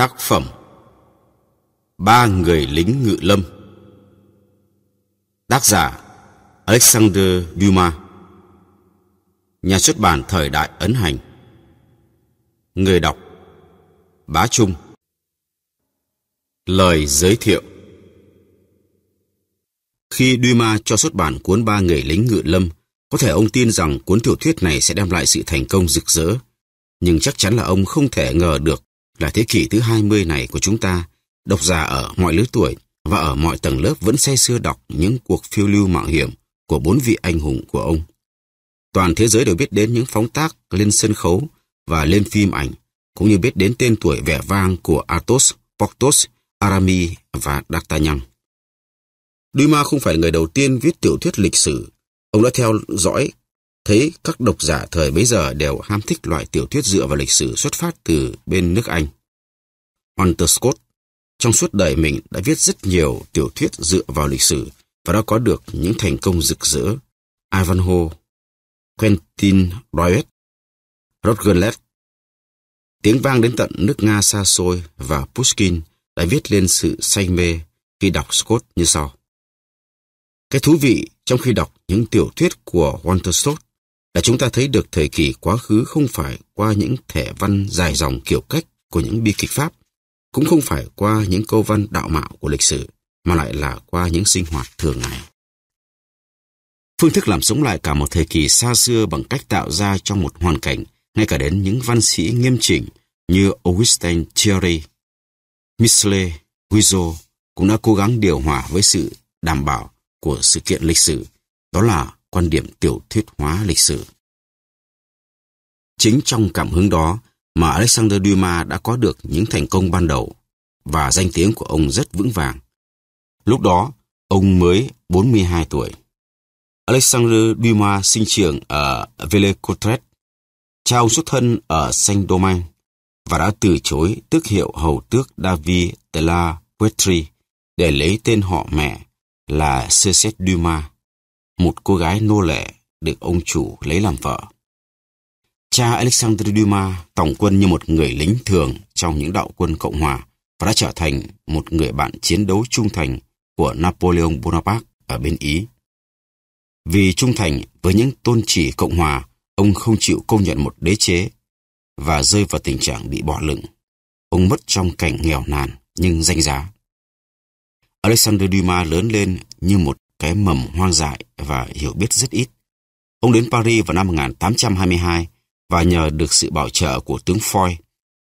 Tác phẩm Ba người lính ngự lâm Tác giả Alexander Dumas Nhà xuất bản thời đại ấn hành Người đọc Bá Trung Lời giới thiệu Khi Dumas cho xuất bản cuốn Ba người lính ngự lâm có thể ông tin rằng cuốn tiểu thuyết này sẽ đem lại sự thành công rực rỡ, nhưng chắc chắn là ông không thể ngờ được là thế kỷ thứ 20 này của chúng ta, độc giả ở mọi lứa tuổi và ở mọi tầng lớp vẫn say sưa đọc những cuộc phiêu lưu mạo hiểm của bốn vị anh hùng của ông. Toàn thế giới đều biết đến những phóng tác lên sân khấu và lên phim ảnh, cũng như biết đến tên tuổi vẻ vang của Athos, Porthos, Aramis và D'Artagnan. Dumas không phải người đầu tiên viết tiểu thuyết lịch sử. Ông đã theo dõi thấy các độc giả thời bấy giờ đều ham thích loại tiểu thuyết dựa vào lịch sử xuất phát từ bên nước Anh. Hunter Scott trong suốt đời mình đã viết rất nhiều tiểu thuyết dựa vào lịch sử và đã có được những thành công rực rỡ. Ivanhoe, Quentin Royet, Rodgerlet, tiếng vang đến tận nước Nga xa xôi và Pushkin đã viết lên sự say mê khi đọc Scott như sau. Cái thú vị trong khi đọc những tiểu thuyết của Walter Scott là chúng ta thấy được thời kỳ quá khứ không phải qua những thẻ văn dài dòng kiểu cách của những bi kịch Pháp, cũng không phải qua những câu văn đạo mạo của lịch sử, mà lại là qua những sinh hoạt thường ngày. Phương thức làm sống lại cả một thời kỳ xa xưa bằng cách tạo ra trong một hoàn cảnh, ngay cả đến những văn sĩ nghiêm chỉnh như Augustin Thierry, Michelet, Guizot cũng đã cố gắng điều hòa với sự đảm bảo của sự kiện lịch sử, đó là quan điểm tiểu thuyết hóa lịch sử. Chính trong cảm hứng đó mà Alexander Dumas đã có được những thành công ban đầu và danh tiếng của ông rất vững vàng. Lúc đó, ông mới 42 tuổi. Alexander Dumas sinh trưởng ở Villecourtret. Cha ông xuất thân ở Saint-Domingue và đã từ chối tước hiệu hầu tước David de la Poetry để lấy tên họ mẹ là Cécile Dumas một cô gái nô lệ được ông chủ lấy làm vợ. Cha Alexander Dumas tổng quân như một người lính thường trong những đạo quân Cộng Hòa và đã trở thành một người bạn chiến đấu trung thành của Napoleon Bonaparte ở bên Ý. Vì trung thành với những tôn chỉ Cộng Hòa, ông không chịu công nhận một đế chế và rơi vào tình trạng bị bỏ lửng. Ông mất trong cảnh nghèo nàn nhưng danh giá. Alexander Dumas lớn lên như một cái mầm hoang dại và hiểu biết rất ít. Ông đến Paris vào năm 1822 và nhờ được sự bảo trợ của tướng Foy,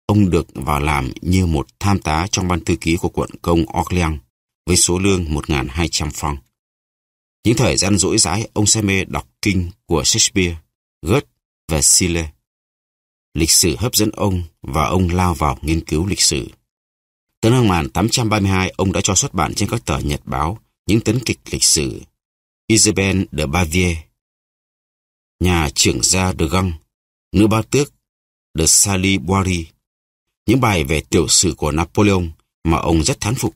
ông được vào làm như một tham tá trong ban thư ký của quận công Orléans với số lương 1.200 franc. Những thời gian rỗi rãi, ông say mê đọc kinh của Shakespeare, Goethe và Sile. Lịch sử hấp dẫn ông và ông lao vào nghiên cứu lịch sử. Tới năm 1832, ông đã cho xuất bản trên các tờ nhật báo những tấn kịch lịch sử Isabel de Bavier, nhà trưởng gia de Găng, nữ bá tước de Salibuari, những bài về tiểu sử của Napoleon mà ông rất thán phục,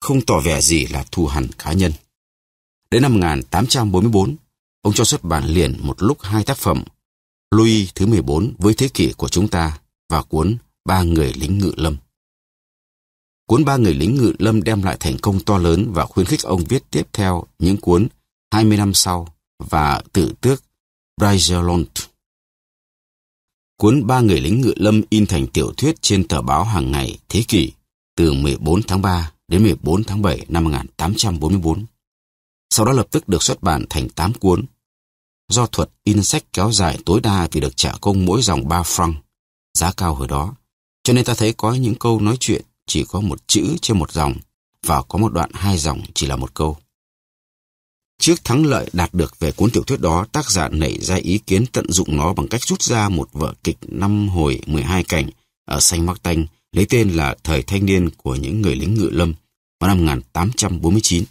không tỏ vẻ gì là thu hằn cá nhân. Đến năm 1844, ông cho xuất bản liền một lúc hai tác phẩm Louis thứ 14 với thế kỷ của chúng ta và cuốn Ba người lính ngự lâm. Cuốn ba người lính ngự lâm đem lại thành công to lớn và khuyến khích ông viết tiếp theo những cuốn 20 năm sau và tự tước Braiselont. Cuốn ba người lính ngự lâm in thành tiểu thuyết trên tờ báo hàng ngày Thế kỷ từ 14 tháng 3 đến 14 tháng 7 năm 1844. Sau đó lập tức được xuất bản thành 8 cuốn. Do thuật in sách kéo dài tối đa vì được trả công mỗi dòng 3 franc, giá cao hồi đó. Cho nên ta thấy có những câu nói chuyện chỉ có một chữ trên một dòng và có một đoạn hai dòng chỉ là một câu. Trước thắng lợi đạt được về cuốn tiểu thuyết đó, tác giả nảy ra ý kiến tận dụng nó bằng cách rút ra một vở kịch năm hồi 12 cảnh ở Xanh Mắc Tanh, lấy tên là Thời Thanh Niên của những người lính ngự lâm vào năm 1849.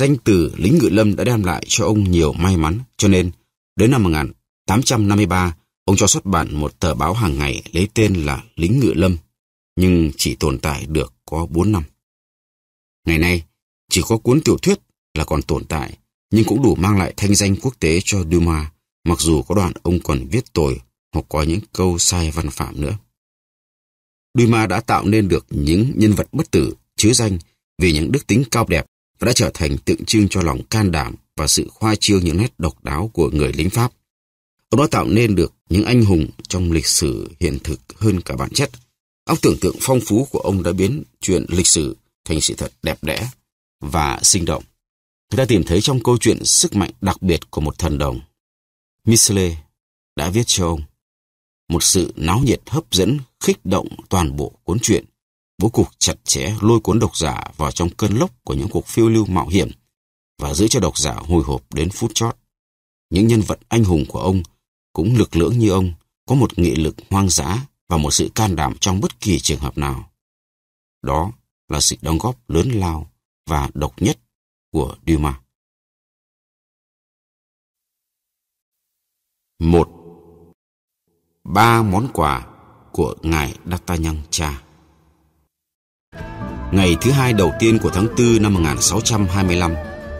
Danh từ lính ngự lâm đã đem lại cho ông nhiều may mắn, cho nên đến năm 1853, ông cho xuất bản một tờ báo hàng ngày lấy tên là Lính Ngự Lâm nhưng chỉ tồn tại được có 4 năm. Ngày nay, chỉ có cuốn tiểu thuyết là còn tồn tại, nhưng cũng đủ mang lại thanh danh quốc tế cho Dumas, mặc dù có đoạn ông còn viết tồi hoặc có những câu sai văn phạm nữa. Dumas đã tạo nên được những nhân vật bất tử, chứa danh vì những đức tính cao đẹp và đã trở thành tượng trưng cho lòng can đảm và sự khoa trương những nét độc đáo của người lính Pháp. Ông đã tạo nên được những anh hùng trong lịch sử hiện thực hơn cả bản chất Óc tưởng tượng phong phú của ông đã biến chuyện lịch sử thành sự thật đẹp đẽ và sinh động. Người ta tìm thấy trong câu chuyện sức mạnh đặc biệt của một thần đồng. Misle đã viết cho ông một sự náo nhiệt hấp dẫn khích động toàn bộ cuốn truyện bố cục chặt chẽ lôi cuốn độc giả vào trong cơn lốc của những cuộc phiêu lưu mạo hiểm và giữ cho độc giả hồi hộp đến phút chót. Những nhân vật anh hùng của ông cũng lực lưỡng như ông, có một nghị lực hoang dã và một sự can đảm trong bất kỳ trường hợp nào. Đó là sự đóng góp lớn lao và độc nhất của Dumas. một Ba món quà của Ngài D'Artagnan cha Ngày thứ hai đầu tiên của tháng 4 năm 1625,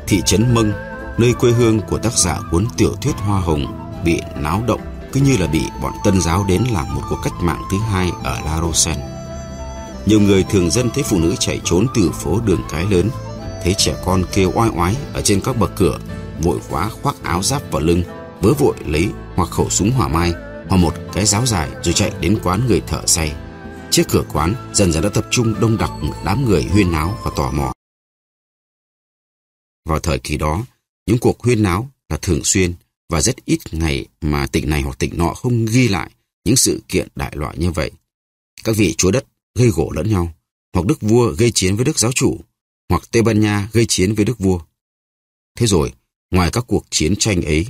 thị trấn Mông, nơi quê hương của tác giả cuốn tiểu thuyết Hoa Hồng, bị náo động cứ như là bị bọn tân giáo đến làm một cuộc cách mạng thứ hai ở La Rochelle. Nhiều người thường dân thấy phụ nữ chạy trốn từ phố đường cái lớn, thấy trẻ con kêu oai oái ở trên các bậc cửa, vội quá khoác áo giáp vào lưng, vớ vội lấy hoặc khẩu súng hỏa mai hoặc một cái giáo dài rồi chạy đến quán người thợ say. Trước cửa quán dần dần đã tập trung đông đặc một đám người huyên náo và tò mò. Vào thời kỳ đó, những cuộc huyên náo là thường xuyên và rất ít ngày mà tỉnh này hoặc tỉnh nọ không ghi lại những sự kiện đại loại như vậy. Các vị chúa đất gây gỗ lẫn nhau, hoặc đức vua gây chiến với đức giáo chủ, hoặc Tây Ban Nha gây chiến với đức vua. Thế rồi, ngoài các cuộc chiến tranh ấy,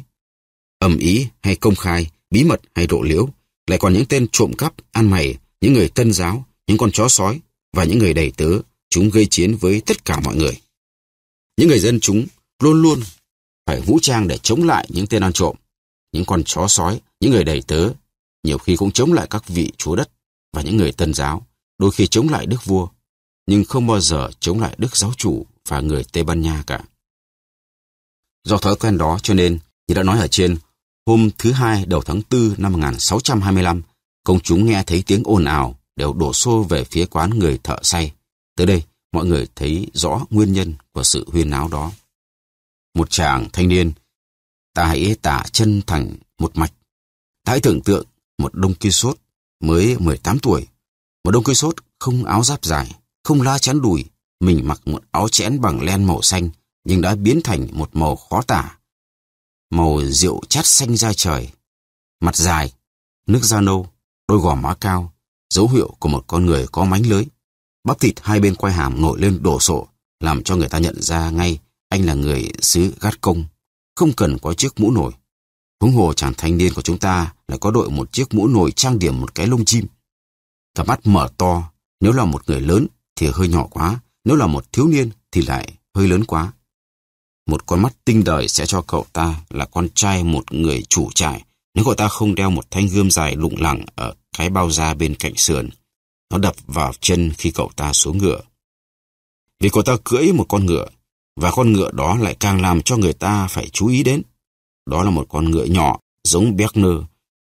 ầm ý hay công khai, bí mật hay độ liễu, lại còn những tên trộm cắp, ăn mày, những người tân giáo, những con chó sói và những người đầy tớ, chúng gây chiến với tất cả mọi người. Những người dân chúng luôn luôn phải vũ trang để chống lại những tên ăn trộm, những con chó sói, những người đầy tớ, nhiều khi cũng chống lại các vị chúa đất và những người tân giáo, đôi khi chống lại đức vua, nhưng không bao giờ chống lại đức giáo chủ và người Tây Ban Nha cả. Do thói quen đó cho nên, như đã nói ở trên, hôm thứ hai đầu tháng 4 năm 1625, công chúng nghe thấy tiếng ồn ào đều đổ xô về phía quán người thợ say. Tới đây, mọi người thấy rõ nguyên nhân của sự huyên náo đó một chàng thanh niên. Ta hãy tả chân thành một mạch. Ta hãy tưởng tượng một Đông Kỳ Sốt mới 18 tuổi. Một Đông Kỳ Sốt không áo giáp dài, không la chắn đùi. Mình mặc một áo chẽn bằng len màu xanh nhưng đã biến thành một màu khó tả. Màu rượu chát xanh da trời. Mặt dài, nước da nâu, đôi gò má cao, dấu hiệu của một con người có mánh lưới. Bắp thịt hai bên quai hàm nổi lên đổ sộ, làm cho người ta nhận ra ngay anh là người xứ gắt công, không cần có chiếc mũ nổi. Huống hồ chàng thanh niên của chúng ta lại có đội một chiếc mũ nổi trang điểm một cái lông chim. Cả mắt mở to, nếu là một người lớn thì hơi nhỏ quá, nếu là một thiếu niên thì lại hơi lớn quá. Một con mắt tinh đời sẽ cho cậu ta là con trai một người chủ trại nếu cậu ta không đeo một thanh gươm dài lụng lẳng ở cái bao da bên cạnh sườn. Nó đập vào chân khi cậu ta xuống ngựa. Vì cậu ta cưỡi một con ngựa và con ngựa đó lại càng làm cho người ta phải chú ý đến. Đó là một con ngựa nhỏ, giống Berner,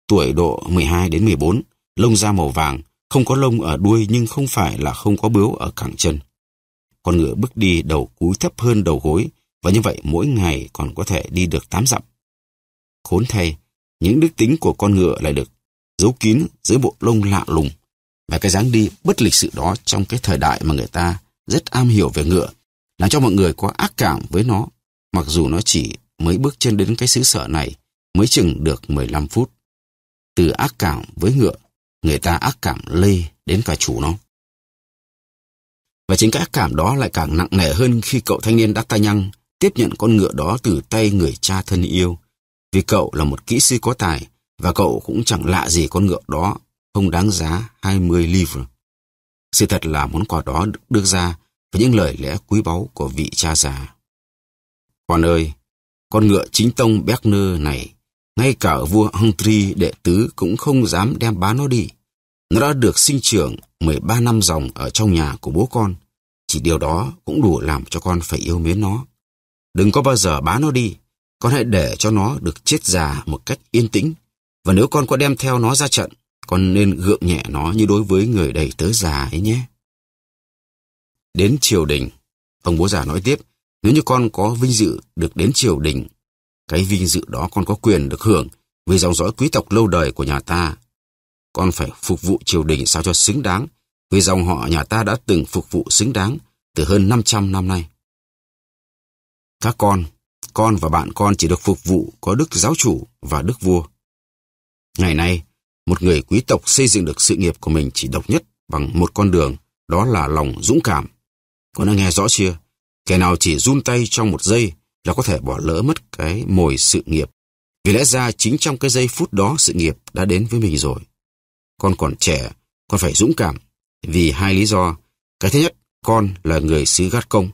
tuổi độ 12 đến 14, lông da màu vàng, không có lông ở đuôi nhưng không phải là không có bướu ở cẳng chân. Con ngựa bước đi đầu cúi thấp hơn đầu gối và như vậy mỗi ngày còn có thể đi được 8 dặm. Khốn thay, những đức tính của con ngựa lại được giấu kín dưới bộ lông lạ lùng và cái dáng đi bất lịch sự đó trong cái thời đại mà người ta rất am hiểu về ngựa làm cho mọi người có ác cảm với nó, mặc dù nó chỉ mới bước chân đến cái xứ sở này mới chừng được 15 phút. Từ ác cảm với ngựa, người ta ác cảm lây đến cả chủ nó. Và chính cái ác cảm đó lại càng nặng nề hơn khi cậu thanh niên tay nhăng tiếp nhận con ngựa đó từ tay người cha thân yêu. Vì cậu là một kỹ sư có tài và cậu cũng chẳng lạ gì con ngựa đó không đáng giá 20 livre. Sự thật là món quà đó được đưa ra và những lời lẽ quý báu của vị cha già. Con ơi, con ngựa chính tông Berner này, ngay cả vua Henry đệ tứ cũng không dám đem bán nó đi. Nó đã được sinh trưởng 13 năm dòng ở trong nhà của bố con. Chỉ điều đó cũng đủ làm cho con phải yêu mến nó. Đừng có bao giờ bán nó đi. Con hãy để cho nó được chết già một cách yên tĩnh. Và nếu con có đem theo nó ra trận, con nên gượng nhẹ nó như đối với người đầy tớ già ấy nhé đến triều đình. Ông bố già nói tiếp, nếu như con có vinh dự được đến triều đình, cái vinh dự đó con có quyền được hưởng vì dòng dõi quý tộc lâu đời của nhà ta. Con phải phục vụ triều đình sao cho xứng đáng, vì dòng họ nhà ta đã từng phục vụ xứng đáng từ hơn 500 năm nay. Các con, con và bạn con chỉ được phục vụ có đức giáo chủ và đức vua. Ngày nay, một người quý tộc xây dựng được sự nghiệp của mình chỉ độc nhất bằng một con đường, đó là lòng dũng cảm Cô đã nghe rõ chưa? Kẻ nào chỉ run tay trong một giây là có thể bỏ lỡ mất cái mồi sự nghiệp. Vì lẽ ra chính trong cái giây phút đó sự nghiệp đã đến với mình rồi. Con còn trẻ, con phải dũng cảm. Vì hai lý do. Cái thứ nhất, con là người xứ gắt công.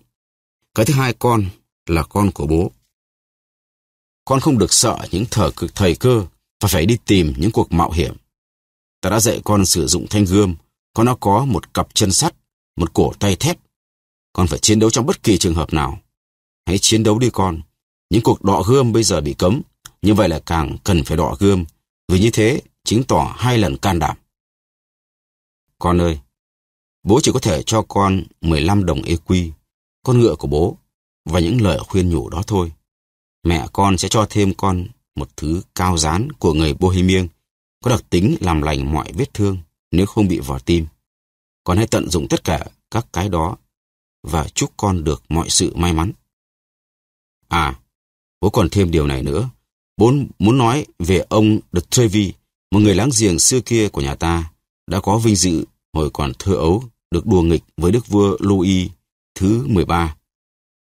Cái thứ hai, con là con của bố. Con không được sợ những thở cực thời cơ và phải đi tìm những cuộc mạo hiểm. Ta đã dạy con sử dụng thanh gươm, con đã có một cặp chân sắt, một cổ tay thép con phải chiến đấu trong bất kỳ trường hợp nào. Hãy chiến đấu đi con. Những cuộc đọ gươm bây giờ bị cấm, như vậy là càng cần phải đọ gươm. Vì như thế, chứng tỏ hai lần can đảm. Con ơi, bố chỉ có thể cho con 15 đồng EQ, con ngựa của bố, và những lời khuyên nhủ đó thôi. Mẹ con sẽ cho thêm con một thứ cao dán của người Bohemian, có đặc tính làm lành mọi vết thương nếu không bị vào tim. Con hãy tận dụng tất cả các cái đó và chúc con được mọi sự may mắn. À, bố còn thêm điều này nữa. Bố muốn nói về ông De Trevi, một người láng giềng xưa kia của nhà ta, đã có vinh dự hồi còn thơ ấu được đùa nghịch với đức vua Louis thứ 13.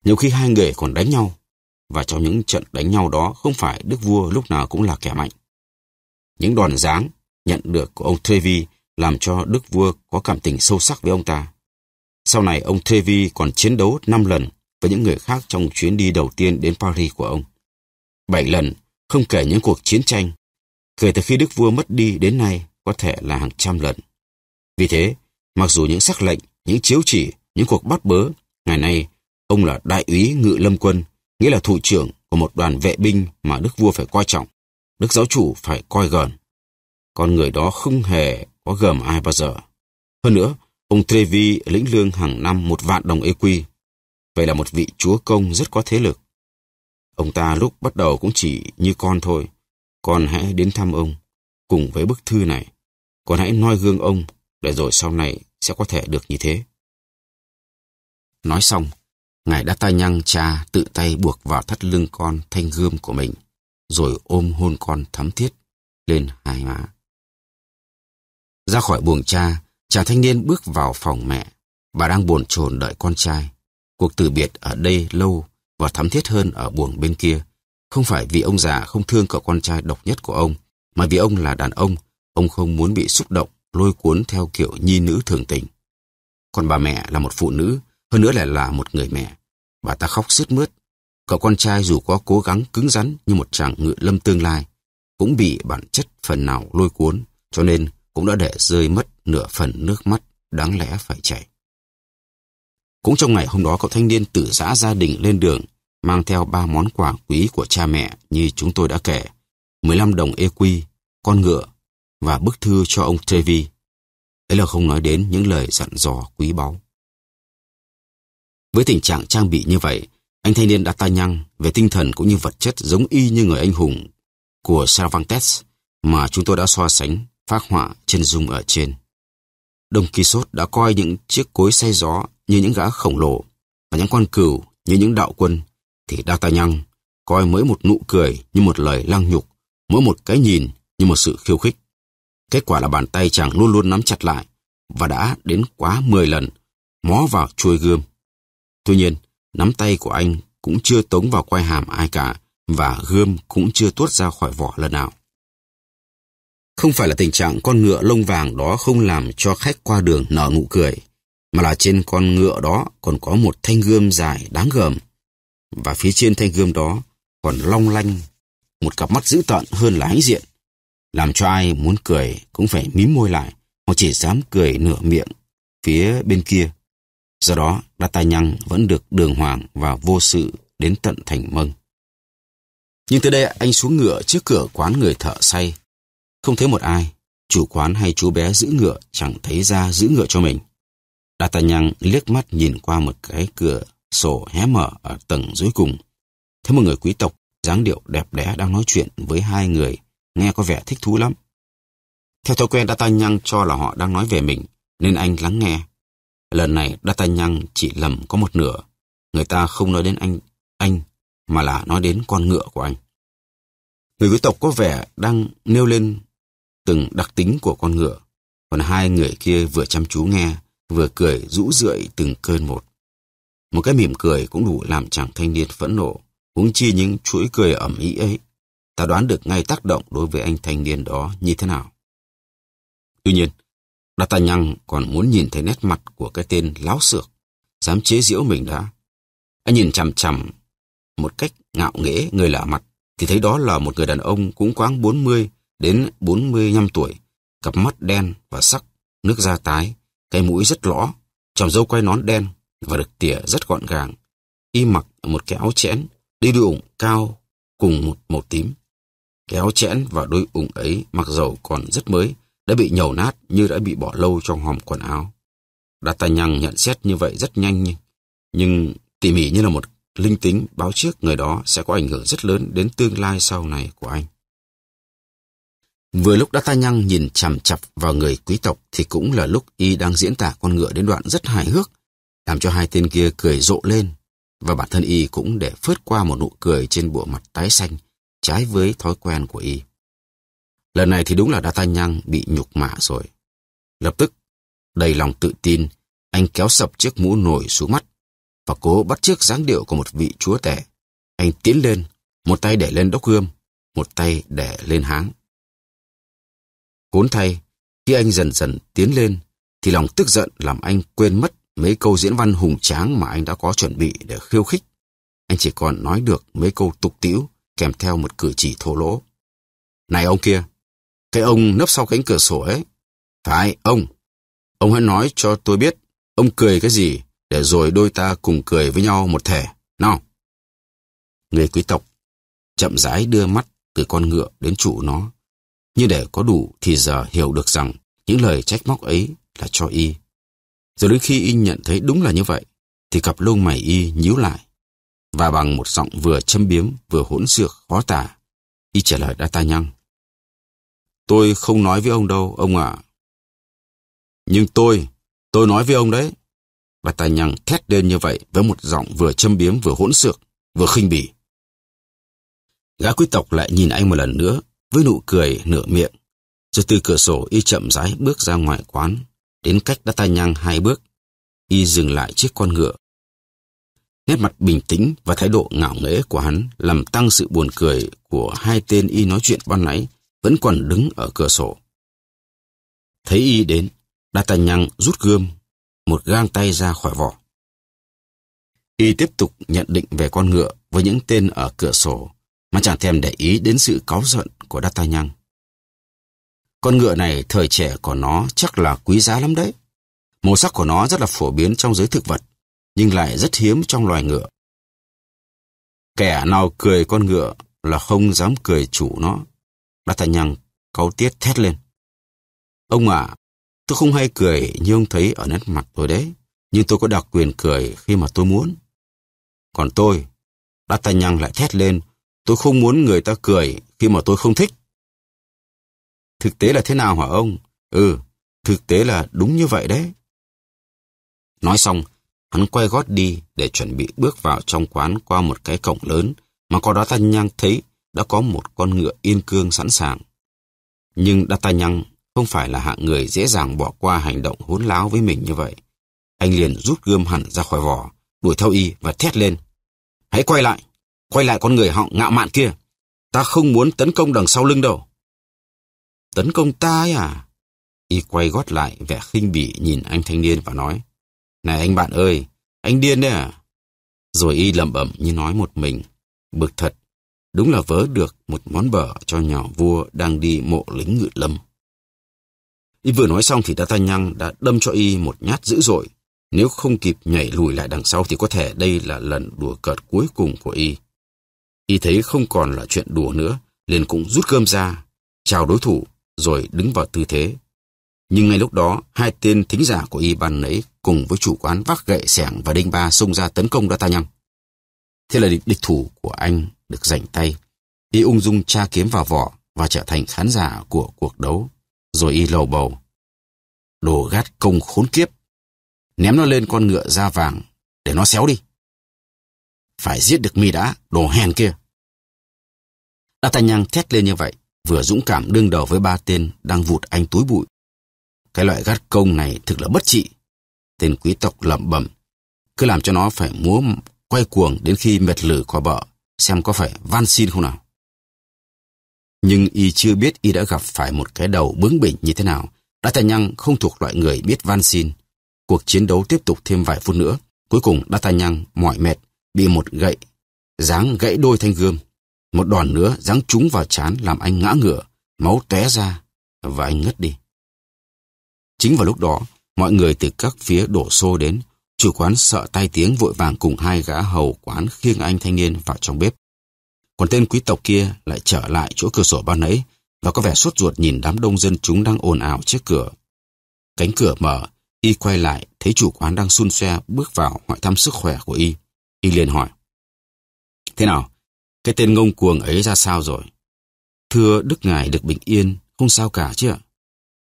Nhiều khi hai người còn đánh nhau, và trong những trận đánh nhau đó không phải đức vua lúc nào cũng là kẻ mạnh. Những đòn giáng nhận được của ông Trevi làm cho đức vua có cảm tình sâu sắc với ông ta. Sau này ông Trevi còn chiến đấu 5 lần với những người khác trong chuyến đi đầu tiên đến Paris của ông. 7 lần, không kể những cuộc chiến tranh, kể từ khi đức vua mất đi đến nay có thể là hàng trăm lần. Vì thế, mặc dù những sắc lệnh, những chiếu chỉ, những cuộc bắt bớ, ngày nay ông là đại úy ngự lâm quân, nghĩa là thủ trưởng của một đoàn vệ binh mà đức vua phải coi trọng, đức giáo chủ phải coi gần. Con người đó không hề có gờm ai bao giờ. Hơn nữa, Ông Trevi lĩnh lương hàng năm một vạn đồng EQ. Vậy là một vị chúa công rất có thế lực. Ông ta lúc bắt đầu cũng chỉ như con thôi. Con hãy đến thăm ông, cùng với bức thư này. Con hãy noi gương ông, để rồi sau này sẽ có thể được như thế. Nói xong, ngài đã tay nhăng cha tự tay buộc vào thắt lưng con thanh gươm của mình, rồi ôm hôn con thắm thiết lên hai má. Ra khỏi buồng cha, Chàng thanh niên bước vào phòng mẹ. Bà đang buồn chồn đợi con trai. Cuộc từ biệt ở đây lâu và thắm thiết hơn ở buồng bên kia. Không phải vì ông già không thương cậu con trai độc nhất của ông, mà vì ông là đàn ông, ông không muốn bị xúc động, lôi cuốn theo kiểu nhi nữ thường tình. Còn bà mẹ là một phụ nữ, hơn nữa lại là một người mẹ. Bà ta khóc sướt mướt. Cậu con trai dù có cố gắng cứng rắn như một chàng ngự lâm tương lai, cũng bị bản chất phần nào lôi cuốn, cho nên cũng đã để rơi mất nửa phần nước mắt đáng lẽ phải chảy. Cũng trong ngày hôm đó, cậu thanh niên từ giã gia đình lên đường, mang theo ba món quà quý của cha mẹ như chúng tôi đã kể, 15 đồng ê quy, con ngựa và bức thư cho ông Trevi. Ấy là không nói đến những lời dặn dò quý báu. Với tình trạng trang bị như vậy, anh thanh niên đã ta nhăng về tinh thần cũng như vật chất giống y như người anh hùng của Cervantes mà chúng tôi đã so sánh phác họa chân dung ở trên. Đông Kỳ Sốt đã coi những chiếc cối say gió như những gã khổng lồ và những con cừu như những đạo quân, thì đa nhăng coi mỗi một nụ cười như một lời lăng nhục, mỗi một cái nhìn như một sự khiêu khích. Kết quả là bàn tay chàng luôn luôn nắm chặt lại và đã đến quá 10 lần mó vào chuôi gươm. Tuy nhiên, nắm tay của anh cũng chưa tống vào quai hàm ai cả và gươm cũng chưa tuốt ra khỏi vỏ lần nào. Không phải là tình trạng con ngựa lông vàng đó không làm cho khách qua đường nở nụ cười, mà là trên con ngựa đó còn có một thanh gươm dài đáng gờm. Và phía trên thanh gươm đó còn long lanh, một cặp mắt dữ tợn hơn là hãnh diện. Làm cho ai muốn cười cũng phải mím môi lại, họ chỉ dám cười nửa miệng phía bên kia. Do đó, Đa Tài Nhăng vẫn được đường hoàng và vô sự đến tận thành mông. Nhưng tới đây anh xuống ngựa trước cửa quán người thợ say, không thấy một ai, chủ quán hay chú bé giữ ngựa chẳng thấy ra giữ ngựa cho mình. D'Artagnan liếc mắt nhìn qua một cái cửa sổ hé mở ở tầng dưới cùng. Thấy một người quý tộc, dáng điệu đẹp đẽ đang nói chuyện với hai người, nghe có vẻ thích thú lắm. Theo thói quen D'Artagnan cho là họ đang nói về mình, nên anh lắng nghe. Lần này D'Artagnan chỉ lầm có một nửa. Người ta không nói đến anh, anh, mà là nói đến con ngựa của anh. Người quý tộc có vẻ đang nêu lên từng đặc tính của con ngựa. Còn hai người kia vừa chăm chú nghe, vừa cười rũ rượi từng cơn một. Một cái mỉm cười cũng đủ làm chàng thanh niên phẫn nộ, huống chi những chuỗi cười ẩm ý ấy. Ta đoán được ngay tác động đối với anh thanh niên đó như thế nào. Tuy nhiên, ta nhăng còn muốn nhìn thấy nét mặt của cái tên láo xược, dám chế giễu mình đã. Anh nhìn chằm chằm một cách ngạo nghễ người lạ mặt thì thấy đó là một người đàn ông cũng quáng 40 đến 45 tuổi, cặp mắt đen và sắc, nước da tái, cái mũi rất lõ, tròm râu quai nón đen và được tỉa rất gọn gàng. Y mặc một cái áo chẽn, đi đôi ủng cao cùng một màu tím. Cái áo chẽn và đôi ủng ấy mặc dầu còn rất mới, đã bị nhầu nát như đã bị bỏ lâu trong hòm quần áo. Tài D'Artagnan nhận xét như vậy rất nhanh nhưng tỉ mỉ như là một linh tính báo trước người đó sẽ có ảnh hưởng rất lớn đến tương lai sau này của anh. Vừa lúc đã ta nhăng nhìn chằm chặp vào người quý tộc thì cũng là lúc y đang diễn tả con ngựa đến đoạn rất hài hước, làm cho hai tên kia cười rộ lên, và bản thân y cũng để phớt qua một nụ cười trên bộ mặt tái xanh, trái với thói quen của y. Lần này thì đúng là đã ta nhăng bị nhục mạ rồi. Lập tức, đầy lòng tự tin, anh kéo sập chiếc mũ nổi xuống mắt và cố bắt chiếc dáng điệu của một vị chúa tể. Anh tiến lên, một tay để lên đốc gươm, một tay để lên háng. Khốn thay, khi anh dần dần tiến lên, thì lòng tức giận làm anh quên mất mấy câu diễn văn hùng tráng mà anh đã có chuẩn bị để khiêu khích. Anh chỉ còn nói được mấy câu tục tĩu kèm theo một cử chỉ thô lỗ. Này ông kia, cái ông nấp sau cánh cửa sổ ấy. Phải, ông. Ông hãy nói cho tôi biết, ông cười cái gì, để rồi đôi ta cùng cười với nhau một thể. Nào. Người quý tộc chậm rãi đưa mắt từ con ngựa đến chủ nó như để có đủ thì giờ hiểu được rằng những lời trách móc ấy là cho y. Rồi đến khi y nhận thấy đúng là như vậy, thì cặp lông mày y nhíu lại. Và bằng một giọng vừa châm biếm vừa hỗn xược khó tả, y trả lời đã ta nhăng. Tôi không nói với ông đâu, ông ạ. Nhưng tôi, tôi nói với ông đấy. Và ta nhăng thét lên như vậy với một giọng vừa châm biếm vừa hỗn xược, vừa khinh bỉ. Gã quý tộc lại nhìn anh một lần nữa với nụ cười nửa miệng. Rồi từ cửa sổ y chậm rãi bước ra ngoài quán, đến cách đã tay nhang hai bước, y dừng lại chiếc con ngựa. Nét mặt bình tĩnh và thái độ ngạo nghễ của hắn làm tăng sự buồn cười của hai tên y nói chuyện ban nãy vẫn còn đứng ở cửa sổ. Thấy y đến, Đa Tà Nhăng rút gươm, một gang tay ra khỏi vỏ. Y tiếp tục nhận định về con ngựa với những tên ở cửa sổ mà chẳng thèm để ý đến sự cáu giận của D'Artagnan. Con ngựa này thời trẻ của nó chắc là quý giá lắm đấy. Màu sắc của nó rất là phổ biến trong giới thực vật, nhưng lại rất hiếm trong loài ngựa. Kẻ nào cười con ngựa là không dám cười chủ nó. D'Artagnan cáu tiết thét lên. Ông ạ, tôi không hay cười như ông thấy ở nét mặt tôi đấy, nhưng tôi có đặc quyền cười khi mà tôi muốn. Còn tôi, D'Artagnan lại thét lên Tôi không muốn người ta cười khi mà tôi không thích. Thực tế là thế nào hả ông? Ừ, thực tế là đúng như vậy đấy. Nói xong, hắn quay gót đi để chuẩn bị bước vào trong quán qua một cái cổng lớn mà qua đó ta nhang thấy đã có một con ngựa yên cương sẵn sàng. Nhưng D'Artagnan không phải là hạng người dễ dàng bỏ qua hành động hỗn láo với mình như vậy. Anh liền rút gươm hẳn ra khỏi vỏ, đuổi theo y và thét lên. Hãy quay lại! Quay lại con người họ ngạo mạn kia. Ta không muốn tấn công đằng sau lưng đâu. Tấn công ta ấy à? Y quay gót lại vẻ khinh bỉ nhìn anh thanh niên và nói. Này anh bạn ơi, anh điên đấy à? Rồi y lẩm bẩm như nói một mình. Bực thật, đúng là vớ được một món bở cho nhỏ vua đang đi mộ lính ngự lâm. Y vừa nói xong thì đa nhăng đã đâm cho y một nhát dữ dội. Nếu không kịp nhảy lùi lại đằng sau thì có thể đây là lần đùa cợt cuối cùng của y. Y thấy không còn là chuyện đùa nữa, liền cũng rút cơm ra, chào đối thủ, rồi đứng vào tư thế. Nhưng ngay lúc đó, hai tên thính giả của Y ban nấy cùng với chủ quán vác gậy sẻng và đinh ba xông ra tấn công Ta D'Artagnan. Thế là địch, địch thủ của anh được rảnh tay. Y ung dung tra kiếm vào vỏ và trở thành khán giả của cuộc đấu. Rồi Y lầu bầu. Đồ gát công khốn kiếp. Ném nó lên con ngựa da vàng để nó xéo đi. Phải giết được mi đã, đồ hèn kia. D'Artagnan thét lên như vậy, vừa dũng cảm đương đầu với ba tên đang vụt anh túi bụi. Cái loại gắt công này thực là bất trị. Tên quý tộc lẩm bẩm, cứ làm cho nó phải múa quay cuồng đến khi mệt lử qua bờ, xem có phải van xin không nào. Nhưng y chưa biết y đã gặp phải một cái đầu bướng bỉnh như thế nào. Đã tài không thuộc loại người biết van xin. Cuộc chiến đấu tiếp tục thêm vài phút nữa. Cuối cùng Đa Tài mỏi mệt bị một gậy, giáng gãy đôi thanh gươm. Một đòn nữa giáng trúng vào chán làm anh ngã ngửa, máu té ra và anh ngất đi. Chính vào lúc đó, mọi người từ các phía đổ xô đến, chủ quán sợ tai tiếng vội vàng cùng hai gã hầu quán khiêng anh thanh niên vào trong bếp. Còn tên quý tộc kia lại trở lại chỗ cửa sổ ban nãy và có vẻ sốt ruột nhìn đám đông dân chúng đang ồn ào trước cửa. Cánh cửa mở, y quay lại thấy chủ quán đang xun xoe bước vào hỏi thăm sức khỏe của y. Y liền hỏi. Thế nào? Cái tên ngông cuồng ấy ra sao rồi? Thưa Đức Ngài được bình yên, không sao cả chứ ạ?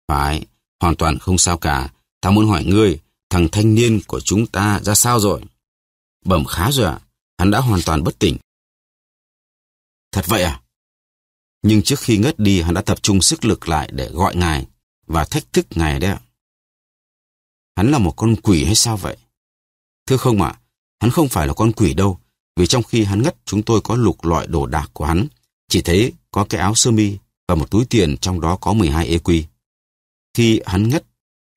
Phải, hoàn toàn không sao cả. ta muốn hỏi ngươi, thằng thanh niên của chúng ta ra sao rồi? Bẩm khá rồi ạ, hắn đã hoàn toàn bất tỉnh. Thật vậy à? Nhưng trước khi ngất đi hắn đã tập trung sức lực lại để gọi ngài và thách thức ngài đấy ạ. Hắn là một con quỷ hay sao vậy? Thưa không ạ, Hắn không phải là con quỷ đâu, vì trong khi hắn ngất chúng tôi có lục loại đồ đạc của hắn. Chỉ thấy có cái áo sơ mi và một túi tiền trong đó có 12 EQ. Khi hắn ngất,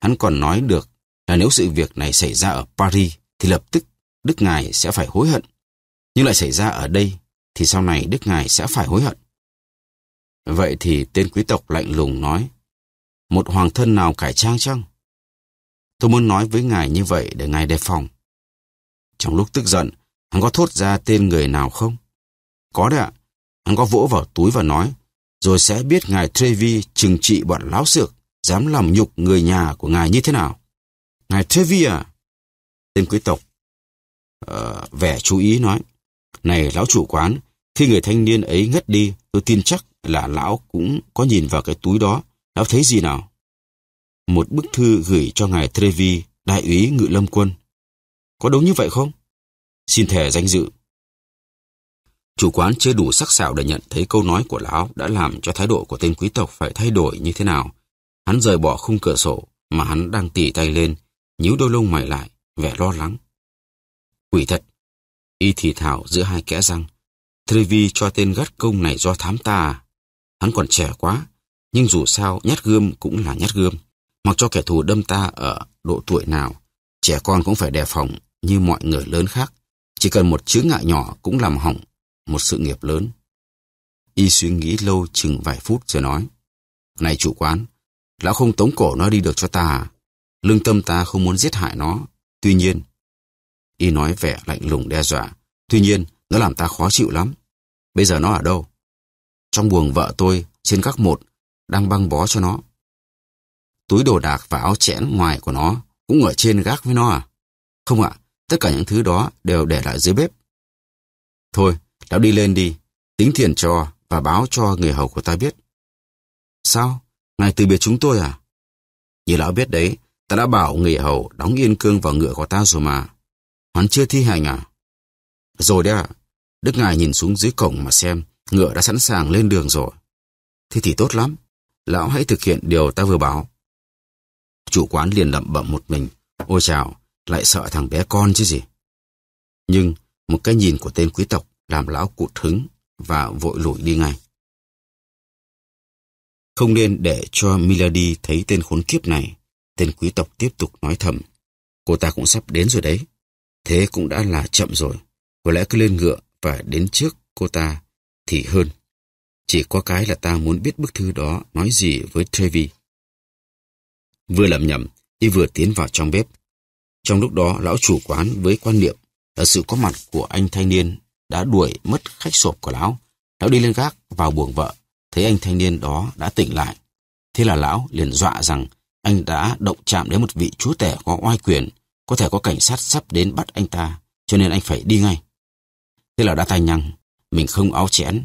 hắn còn nói được là nếu sự việc này xảy ra ở Paris thì lập tức Đức Ngài sẽ phải hối hận. Nhưng lại xảy ra ở đây thì sau này Đức Ngài sẽ phải hối hận. Vậy thì tên quý tộc lạnh lùng nói, một hoàng thân nào cải trang chăng? Tôi muốn nói với Ngài như vậy để Ngài đề phòng. Trong lúc tức giận, hắn có thốt ra tên người nào không? Có đấy ạ. Hắn có vỗ vào túi và nói, rồi sẽ biết ngài Trevi trừng trị bọn láo xược, dám làm nhục người nhà của ngài như thế nào. Ngài Trevi à? Tên quý tộc. Ờ, vẻ chú ý nói, này lão chủ quán, khi người thanh niên ấy ngất đi, tôi tin chắc là lão cũng có nhìn vào cái túi đó. Lão thấy gì nào? Một bức thư gửi cho ngài Trevi, đại úy ngự lâm quân. Có đúng như vậy không? Xin thề danh dự. Chủ quán chưa đủ sắc sảo để nhận thấy câu nói của lão đã làm cho thái độ của tên quý tộc phải thay đổi như thế nào. Hắn rời bỏ khung cửa sổ mà hắn đang tỉ tay lên, nhíu đôi lông mày lại, vẻ lo lắng. Quỷ thật, y thì thảo giữa hai kẽ răng. Trivi cho tên gắt công này do thám ta à? Hắn còn trẻ quá, nhưng dù sao nhát gươm cũng là nhát gươm. Mặc cho kẻ thù đâm ta ở độ tuổi nào, trẻ con cũng phải đề phòng như mọi người lớn khác, chỉ cần một chướng ngại nhỏ cũng làm hỏng một sự nghiệp lớn. Y suy nghĩ lâu chừng vài phút rồi nói, Này chủ quán, lão không tống cổ nó đi được cho ta à? Lương tâm ta không muốn giết hại nó, tuy nhiên. Y nói vẻ lạnh lùng đe dọa, tuy nhiên nó làm ta khó chịu lắm. Bây giờ nó ở đâu? Trong buồng vợ tôi, trên các một, đang băng bó cho nó. Túi đồ đạc và áo chẽn ngoài của nó cũng ở trên gác với nó à? Không ạ, Tất cả những thứ đó đều để lại dưới bếp. Thôi, lão đi lên đi, tính tiền cho và báo cho người hầu của ta biết. Sao? Ngài từ biệt chúng tôi à? Như lão biết đấy, ta đã bảo người hầu đóng yên cương vào ngựa của ta rồi mà. Hắn chưa thi hành à? Rồi đấy ạ. À. Đức Ngài nhìn xuống dưới cổng mà xem, ngựa đã sẵn sàng lên đường rồi. Thế thì tốt lắm. Lão hãy thực hiện điều ta vừa báo. Chủ quán liền lẩm bẩm một mình. Ôi chào, lại sợ thằng bé con chứ gì. Nhưng một cái nhìn của tên quý tộc làm lão cụt hứng và vội lủi đi ngay. Không nên để cho Milady thấy tên khốn kiếp này, tên quý tộc tiếp tục nói thầm. Cô ta cũng sắp đến rồi đấy. Thế cũng đã là chậm rồi. Có lẽ cứ lên ngựa và đến trước cô ta thì hơn. Chỉ có cái là ta muốn biết bức thư đó nói gì với Trevi. Vừa lầm nhầm, y vừa tiến vào trong bếp, trong lúc đó, lão chủ quán với quan niệm là sự có mặt của anh thanh niên đã đuổi mất khách sộp của lão. Lão đi lên gác vào buồng vợ, thấy anh thanh niên đó đã tỉnh lại. Thế là lão liền dọa rằng anh đã động chạm đến một vị chúa tể có oai quyền, có thể có cảnh sát sắp đến bắt anh ta, cho nên anh phải đi ngay. Thế là đã tay nhăng, mình không áo chẽn,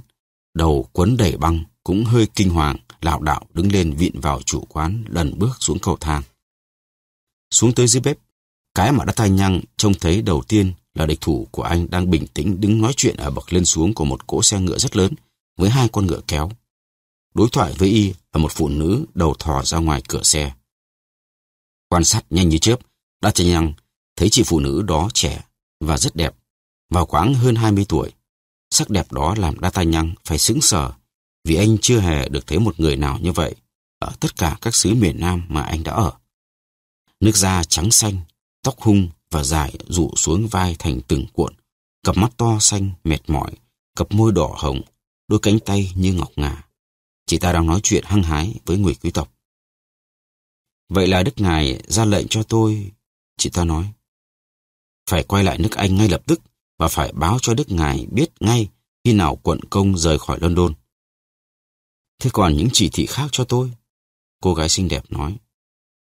đầu quấn đầy băng, cũng hơi kinh hoàng, lảo đảo đứng lên vịn vào chủ quán lần bước xuống cầu thang. Xuống tới dưới bếp, cái mà đã tai nhăng trông thấy đầu tiên là địch thủ của anh đang bình tĩnh đứng nói chuyện ở bậc lên xuống của một cỗ xe ngựa rất lớn với hai con ngựa kéo. Đối thoại với y là một phụ nữ đầu thò ra ngoài cửa xe. Quan sát nhanh như chớp, đã tai nhăng thấy chị phụ nữ đó trẻ và rất đẹp, vào khoảng hơn 20 tuổi. Sắc đẹp đó làm Đa Tai Nhăng phải sững sờ vì anh chưa hề được thấy một người nào như vậy ở tất cả các xứ miền Nam mà anh đã ở. Nước da trắng xanh, tóc hung và dài rụ xuống vai thành từng cuộn, cặp mắt to xanh mệt mỏi, cặp môi đỏ hồng, đôi cánh tay như ngọc ngà. Chị ta đang nói chuyện hăng hái với người quý tộc. Vậy là Đức Ngài ra lệnh cho tôi, chị ta nói. Phải quay lại nước Anh ngay lập tức và phải báo cho Đức Ngài biết ngay khi nào quận công rời khỏi London. Thế còn những chỉ thị khác cho tôi? Cô gái xinh đẹp nói.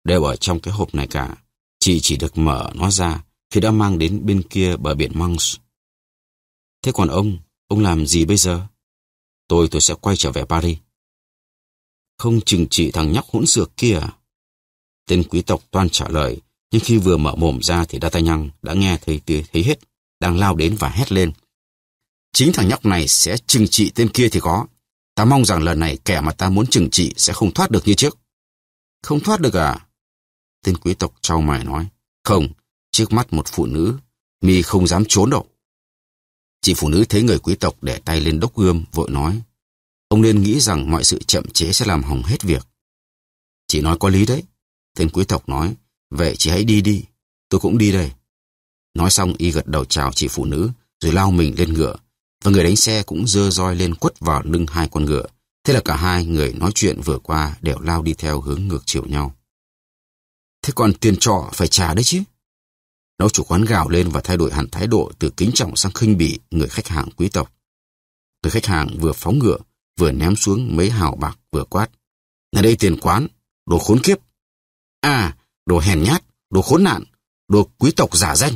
Đều ở trong cái hộp này cả. Chị chỉ được mở nó ra khi đã mang đến bên kia bờ biển Manx. Thế còn ông, ông làm gì bây giờ? Tôi tôi sẽ quay trở về Paris. Không chừng trị thằng nhóc hỗn xược kia à? Tên quý tộc toan trả lời, nhưng khi vừa mở mồm ra thì D'Artagnan đã nghe thấy thấy hết, đang lao đến và hét lên. Chính thằng nhóc này sẽ trừng trị tên kia thì có. Ta mong rằng lần này kẻ mà ta muốn trừng trị sẽ không thoát được như trước. Không thoát được à? Tên quý tộc trao mày nói. Không, trước mắt một phụ nữ, mi không dám trốn đâu. Chị phụ nữ thấy người quý tộc để tay lên đốc gươm, vội nói. Ông nên nghĩ rằng mọi sự chậm chế sẽ làm hỏng hết việc. Chị nói có lý đấy. Tên quý tộc nói. Vậy chị hãy đi đi, tôi cũng đi đây. Nói xong y gật đầu chào chị phụ nữ, rồi lao mình lên ngựa. Và người đánh xe cũng dơ roi lên quất vào lưng hai con ngựa. Thế là cả hai người nói chuyện vừa qua đều lao đi theo hướng ngược chiều nhau. Thế còn tiền trọ phải trả đấy chứ. Lão chủ quán gào lên và thay đổi hẳn thái độ từ kính trọng sang khinh bỉ người khách hàng quý tộc. Người khách hàng vừa phóng ngựa, vừa ném xuống mấy hào bạc vừa quát. Này đây tiền quán, đồ khốn kiếp. À, đồ hèn nhát, đồ khốn nạn, đồ quý tộc giả danh.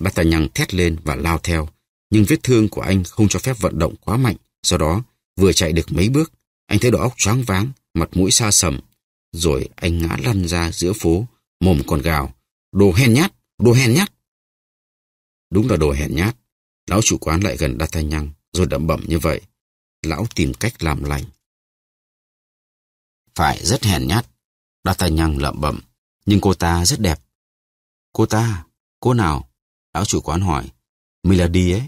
Bát Tà Nhằng thét lên và lao theo, nhưng vết thương của anh không cho phép vận động quá mạnh. Sau đó, vừa chạy được mấy bước, anh thấy đầu óc choáng váng, mặt mũi xa sầm, rồi anh ngã lăn ra giữa phố, mồm còn gào. Đồ hèn nhát, đồ hèn nhát. Đúng là đồ hèn nhát. Lão chủ quán lại gần đặt tay nhăng, rồi đậm bẩm như vậy. Lão tìm cách làm lành. Phải rất hèn nhát. đặt tay nhăng lậm bẩm, nhưng cô ta rất đẹp. Cô ta, cô nào? Lão chủ quán hỏi. mình Milady ấy.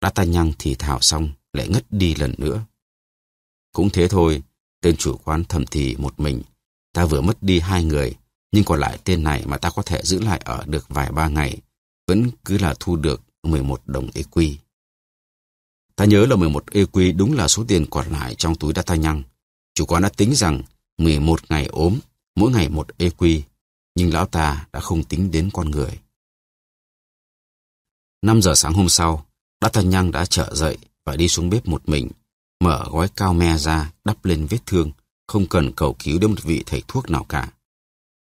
đặt tay nhăng thì thảo xong, lại ngất đi lần nữa. Cũng thế thôi, Tên chủ quán thầm thì một mình. Ta vừa mất đi hai người, nhưng còn lại tên này mà ta có thể giữ lại ở được vài ba ngày, vẫn cứ là thu được 11 đồng EQ. Ta nhớ là 11 EQ đúng là số tiền còn lại trong túi đã ta nhăng. Chủ quán đã tính rằng 11 ngày ốm, mỗi ngày một EQ, nhưng lão ta đã không tính đến con người. 5 giờ sáng hôm sau, Đa Thanh Nhang đã trở dậy và đi xuống bếp một mình mở gói cao me ra đắp lên vết thương, không cần cầu cứu đến một vị thầy thuốc nào cả.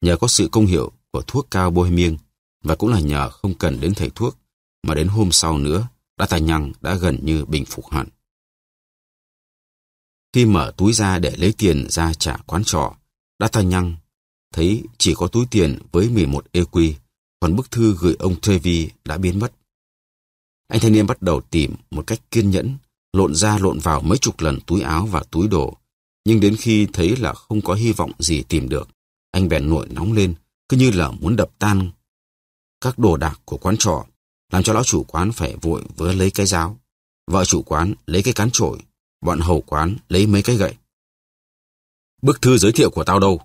Nhờ có sự công hiệu của thuốc cao Bohemian và cũng là nhờ không cần đến thầy thuốc mà đến hôm sau nữa đã tài nhăng đã gần như bình phục hẳn. Khi mở túi ra để lấy tiền ra trả quán trọ, đã tài nhăng thấy chỉ có túi tiền với 11 EQ, còn bức thư gửi ông Trevi đã biến mất. Anh thanh niên bắt đầu tìm một cách kiên nhẫn lộn ra lộn vào mấy chục lần túi áo và túi đồ. Nhưng đến khi thấy là không có hy vọng gì tìm được, anh bèn nổi nóng lên, cứ như là muốn đập tan các đồ đạc của quán trọ, làm cho lão chủ quán phải vội vớ lấy cái giáo. Vợ chủ quán lấy cái cán trổi, bọn hầu quán lấy mấy cái gậy. Bức thư giới thiệu của tao đâu?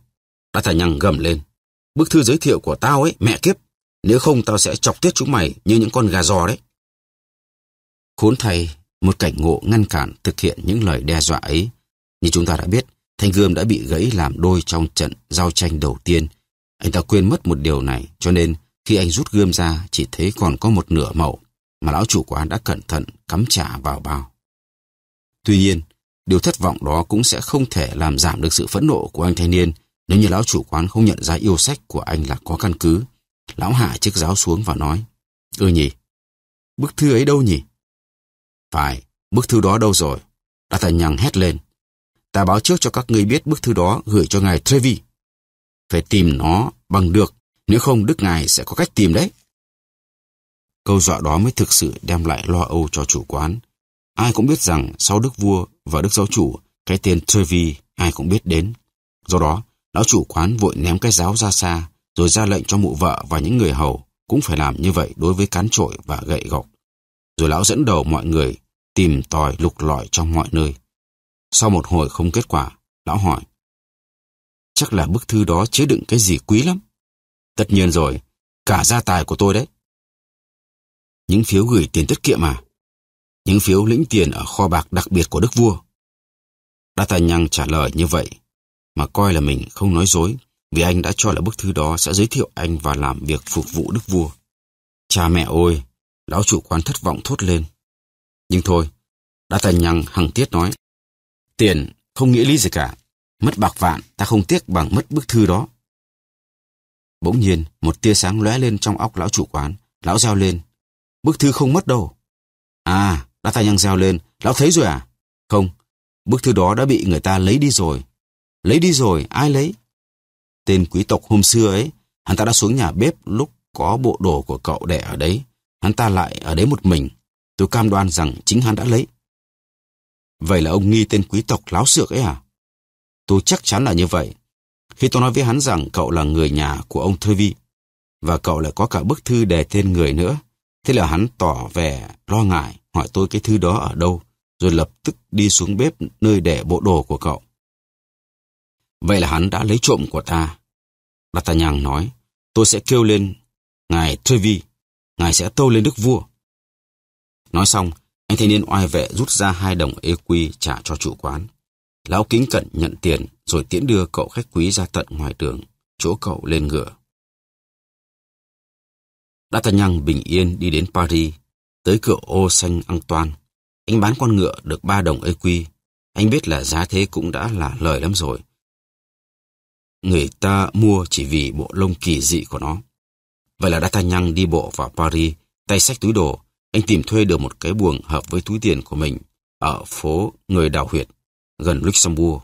Đã thả nhằng gầm lên. Bức thư giới thiệu của tao ấy, mẹ kiếp. Nếu không tao sẽ chọc tiết chúng mày như những con gà giò đấy. Khốn thầy, một cảnh ngộ ngăn cản thực hiện những lời đe dọa ấy. Như chúng ta đã biết, thanh gươm đã bị gãy làm đôi trong trận giao tranh đầu tiên. Anh ta quên mất một điều này, cho nên khi anh rút gươm ra chỉ thấy còn có một nửa mẫu mà lão chủ quán đã cẩn thận cắm trả vào bao. Tuy nhiên, điều thất vọng đó cũng sẽ không thể làm giảm được sự phẫn nộ của anh thanh niên nếu như lão chủ quán không nhận ra yêu sách của anh là có căn cứ. Lão hạ chiếc giáo xuống và nói, Ừ nhỉ, bức thư ấy đâu nhỉ? Phải, bức thư đó đâu rồi? D'Artagnan hét lên. Ta báo trước cho các ngươi biết bức thư đó gửi cho ngài Trevi. Phải tìm nó bằng được, nếu không đức ngài sẽ có cách tìm đấy. Câu dọa đó mới thực sự đem lại lo âu cho chủ quán. Ai cũng biết rằng sau đức vua và đức giáo chủ, cái tên Trevi ai cũng biết đến. Do đó, lão chủ quán vội ném cái giáo ra xa, rồi ra lệnh cho mụ vợ và những người hầu cũng phải làm như vậy đối với cán trội và gậy gọc rồi lão dẫn đầu mọi người tìm tòi lục lọi trong mọi nơi. Sau một hồi không kết quả, lão hỏi. Chắc là bức thư đó chứa đựng cái gì quý lắm. Tất nhiên rồi, cả gia tài của tôi đấy. Những phiếu gửi tiền tiết kiệm à? Những phiếu lĩnh tiền ở kho bạc đặc biệt của đức vua. đa tài nhăng trả lời như vậy, mà coi là mình không nói dối, vì anh đã cho là bức thư đó sẽ giới thiệu anh và làm việc phục vụ đức vua. Cha mẹ ơi, Lão chủ quán thất vọng thốt lên. Nhưng thôi, đã tàn nhằng hằng tiết nói. Tiền không nghĩa lý gì cả. Mất bạc vạn ta không tiếc bằng mất bức thư đó. Bỗng nhiên, một tia sáng lóe lên trong óc lão chủ quán. Lão reo lên. Bức thư không mất đâu. À, đã tàn nhằng reo lên. Lão thấy rồi à? Không, bức thư đó đã bị người ta lấy đi rồi. Lấy đi rồi, ai lấy? Tên quý tộc hôm xưa ấy, hắn ta đã xuống nhà bếp lúc có bộ đồ của cậu để ở đấy. Hắn ta lại ở đấy một mình. Tôi cam đoan rằng chính hắn đã lấy. Vậy là ông nghi tên quý tộc láo xược ấy à? Tôi chắc chắn là như vậy. Khi tôi nói với hắn rằng cậu là người nhà của ông Thơ Vi, và cậu lại có cả bức thư đề tên người nữa, thế là hắn tỏ vẻ lo ngại, hỏi tôi cái thư đó ở đâu, rồi lập tức đi xuống bếp nơi để bộ đồ của cậu. Vậy là hắn đã lấy trộm của ta. ta nhàng nói, tôi sẽ kêu lên, Ngài Vi ngài sẽ tâu lên đức vua. Nói xong, anh thanh niên oai vệ rút ra hai đồng ê quy trả cho chủ quán. Lão kính cận nhận tiền rồi tiễn đưa cậu khách quý ra tận ngoài đường, chỗ cậu lên ngựa. D'Artagnan bình yên đi đến Paris, tới cửa ô xanh an toàn, Anh bán con ngựa được ba đồng ê quy. Anh biết là giá thế cũng đã là lời lắm rồi. Người ta mua chỉ vì bộ lông kỳ dị của nó. Vậy là D'Artagnan đi bộ vào Paris, tay sách túi đồ, anh tìm thuê được một cái buồng hợp với túi tiền của mình ở phố Người Đào Huyệt, gần Luxembourg.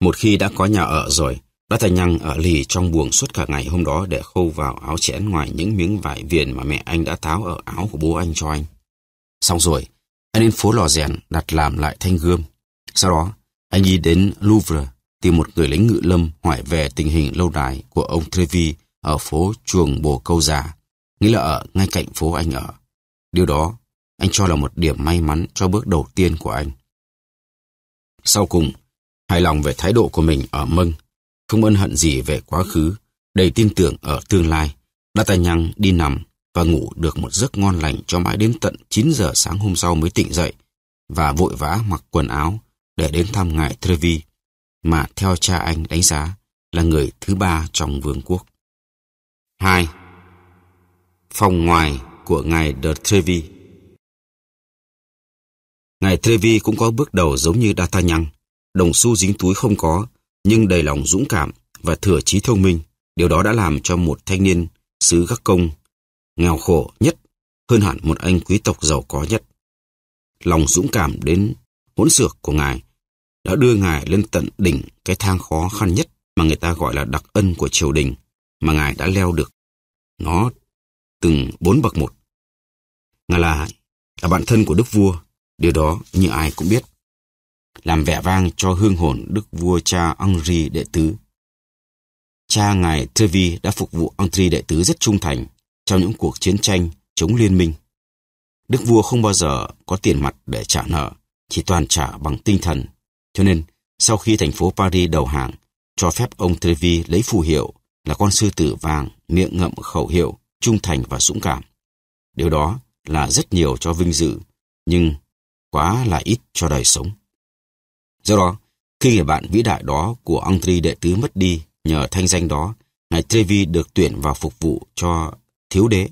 Một khi đã có nhà ở rồi, D'Artagnan ở lì trong buồng suốt cả ngày hôm đó để khâu vào áo chẽn ngoài những miếng vải viền mà mẹ anh đã tháo ở áo của bố anh cho anh. Xong rồi, anh đến phố Lò Rèn đặt làm lại thanh gươm. Sau đó, anh đi đến Louvre tìm một người lính ngự lâm hỏi về tình hình lâu đài của ông Trevi ở phố Chuồng Bồ Câu Già, nghĩa là ở ngay cạnh phố anh ở. Điều đó, anh cho là một điểm may mắn cho bước đầu tiên của anh. Sau cùng, hài lòng về thái độ của mình ở Mâng, không ân hận gì về quá khứ, đầy tin tưởng ở tương lai, đã nhăng đi nằm và ngủ được một giấc ngon lành cho mãi đến tận 9 giờ sáng hôm sau mới tỉnh dậy và vội vã mặc quần áo để đến thăm ngài Trevi mà theo cha anh đánh giá là người thứ ba trong vương quốc. 2. Phòng ngoài của ngài de Trevi Ngài Trevi cũng có bước đầu giống như D'Artagnan, đồng xu dính túi không có, nhưng đầy lòng dũng cảm và thừa trí thông minh. Điều đó đã làm cho một thanh niên xứ các công nghèo khổ nhất hơn hẳn một anh quý tộc giàu có nhất. Lòng dũng cảm đến hỗn xược của ngài đã đưa Ngài lên tận đỉnh cái thang khó khăn nhất mà người ta gọi là đặc ân của triều đình mà Ngài đã leo được. Nó từng bốn bậc một. Ngài là, là bạn thân của Đức Vua, điều đó như ai cũng biết. Làm vẻ vang cho hương hồn Đức Vua cha Henri Đệ Tứ. Cha Ngài Trevi đã phục vụ Henri Đệ Tứ rất trung thành trong những cuộc chiến tranh chống liên minh. Đức Vua không bao giờ có tiền mặt để trả nợ, chỉ toàn trả bằng tinh thần cho nên, sau khi thành phố Paris đầu hàng, cho phép ông Trevi lấy phù hiệu là con sư tử vàng, miệng ngậm khẩu hiệu, trung thành và dũng cảm. Điều đó là rất nhiều cho vinh dự, nhưng quá là ít cho đời sống. Do đó, khi người bạn vĩ đại đó của Andri đệ tứ mất đi nhờ thanh danh đó, ngài Trevi được tuyển vào phục vụ cho thiếu đế.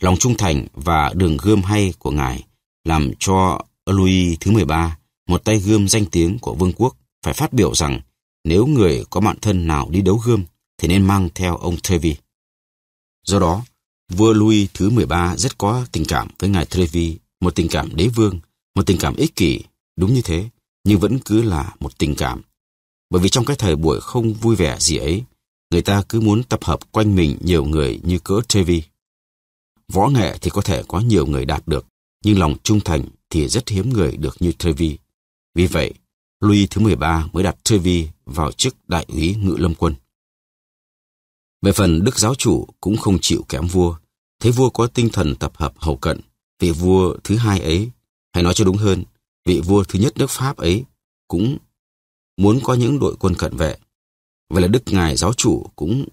Lòng trung thành và đường gươm hay của ngài làm cho Louis thứ 13 một tay gươm danh tiếng của vương quốc phải phát biểu rằng nếu người có bạn thân nào đi đấu gươm thì nên mang theo ông Trevi. Do đó, vua Louis thứ 13 rất có tình cảm với ngài Trevi, một tình cảm đế vương, một tình cảm ích kỷ, đúng như thế, nhưng vẫn cứ là một tình cảm. Bởi vì trong cái thời buổi không vui vẻ gì ấy, người ta cứ muốn tập hợp quanh mình nhiều người như cỡ Trevi. Võ nghệ thì có thể có nhiều người đạt được, nhưng lòng trung thành thì rất hiếm người được như Trevi. Vì vậy, Louis thứ 13 mới đặt Trevi vào chức đại úy ngự lâm quân. Về phần đức giáo chủ cũng không chịu kém vua, thấy vua có tinh thần tập hợp hậu cận, vị vua thứ hai ấy, hay nói cho đúng hơn, vị vua thứ nhất nước Pháp ấy cũng muốn có những đội quân cận vệ. Vậy là đức ngài giáo chủ cũng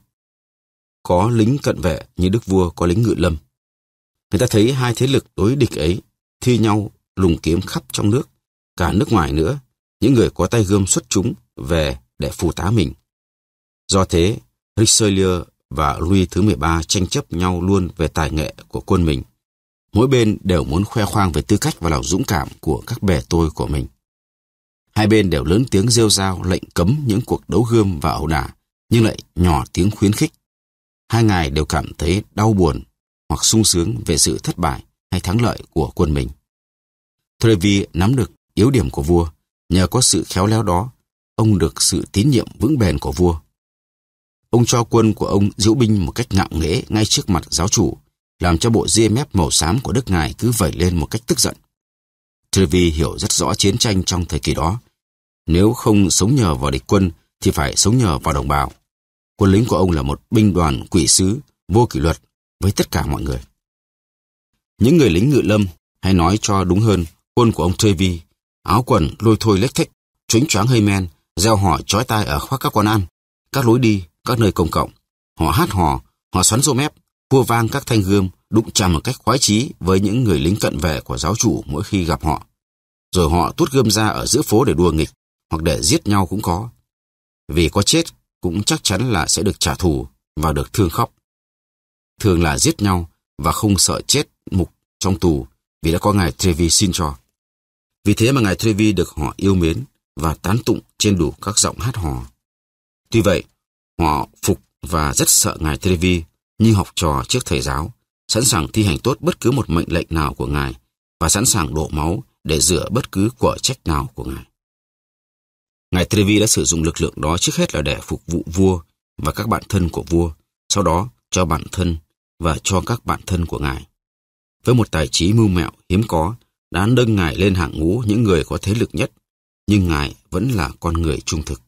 có lính cận vệ như đức vua có lính ngự lâm. Người ta thấy hai thế lực đối địch ấy thi nhau lùng kiếm khắp trong nước cả nước ngoài nữa, những người có tay gươm xuất chúng về để phù tá mình. Do thế, Richelieu và Louis thứ 13 tranh chấp nhau luôn về tài nghệ của quân mình. Mỗi bên đều muốn khoe khoang về tư cách và lòng dũng cảm của các bè tôi của mình. Hai bên đều lớn tiếng rêu rao lệnh cấm những cuộc đấu gươm và ẩu đả, nhưng lại nhỏ tiếng khuyến khích. Hai ngài đều cảm thấy đau buồn hoặc sung sướng về sự thất bại hay thắng lợi của quân mình. Trevi nắm được yếu điểm của vua, nhờ có sự khéo léo đó, ông được sự tín nhiệm vững bền của vua. Ông cho quân của ông diễu binh một cách ngạo nghễ ngay trước mặt giáo chủ, làm cho bộ ria mép màu xám của đức ngài cứ vẩy lên một cách tức giận. Trevi hiểu rất rõ chiến tranh trong thời kỳ đó. Nếu không sống nhờ vào địch quân thì phải sống nhờ vào đồng bào. Quân lính của ông là một binh đoàn quỷ sứ, vô kỷ luật với tất cả mọi người. Những người lính ngự lâm, hay nói cho đúng hơn, quân của ông Trevi áo quần lôi thôi lếch thích, chuánh choáng hơi men, gieo họ trói tai ở khắp các quán ăn, các lối đi, các nơi công cộng. Họ hát hò, họ xoắn rô mép, vua vang các thanh gươm, đụng chạm một cách khoái chí với những người lính cận vệ của giáo chủ mỗi khi gặp họ. Rồi họ tuốt gươm ra ở giữa phố để đùa nghịch, hoặc để giết nhau cũng có. Vì có chết, cũng chắc chắn là sẽ được trả thù và được thương khóc. Thường là giết nhau và không sợ chết mục trong tù vì đã có ngài Trevi xin cho. Vì thế mà Ngài Trevi được họ yêu mến và tán tụng trên đủ các giọng hát hò. Tuy vậy, họ phục và rất sợ Ngài Trevi như học trò trước thầy giáo, sẵn sàng thi hành tốt bất cứ một mệnh lệnh nào của Ngài và sẵn sàng đổ máu để rửa bất cứ quả trách nào của Ngài. Ngài Trevi đã sử dụng lực lượng đó trước hết là để phục vụ vua và các bạn thân của vua, sau đó cho bản thân và cho các bạn thân của Ngài. Với một tài trí mưu mẹo hiếm có đã nâng ngài lên hạng ngũ những người có thế lực nhất, nhưng ngài vẫn là con người trung thực.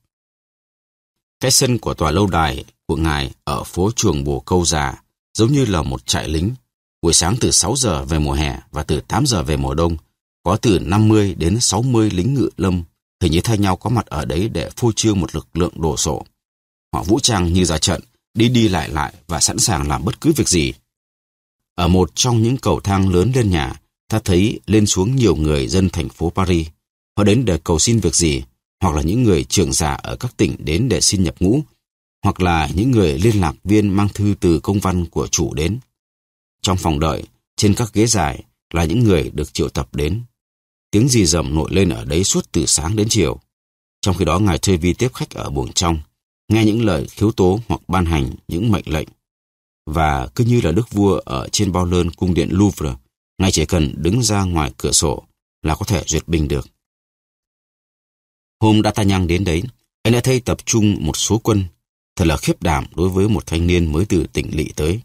Cái sân của tòa lâu đài của ngài ở phố chuồng bồ câu già giống như là một trại lính. Buổi sáng từ 6 giờ về mùa hè và từ 8 giờ về mùa đông, có từ 50 đến 60 lính ngự lâm hình như thay nhau có mặt ở đấy để phô trương một lực lượng đồ sộ. Họ vũ trang như ra trận, đi đi lại lại và sẵn sàng làm bất cứ việc gì. Ở một trong những cầu thang lớn lên nhà, ta thấy lên xuống nhiều người dân thành phố Paris. Họ đến để cầu xin việc gì, hoặc là những người trưởng giả ở các tỉnh đến để xin nhập ngũ, hoặc là những người liên lạc viên mang thư từ công văn của chủ đến. Trong phòng đợi, trên các ghế dài là những người được triệu tập đến. Tiếng gì rầm nổi lên ở đấy suốt từ sáng đến chiều. Trong khi đó ngài chơi vi tiếp khách ở buồng trong, nghe những lời khiếu tố hoặc ban hành những mệnh lệnh. Và cứ như là đức vua ở trên bao lơn cung điện Louvre, Ngài chỉ cần đứng ra ngoài cửa sổ là có thể duyệt binh được. Hôm đã ta nhang đến đấy, anh đã thấy tập trung một số quân, thật là khiếp đảm đối với một thanh niên mới từ tỉnh lỵ tới.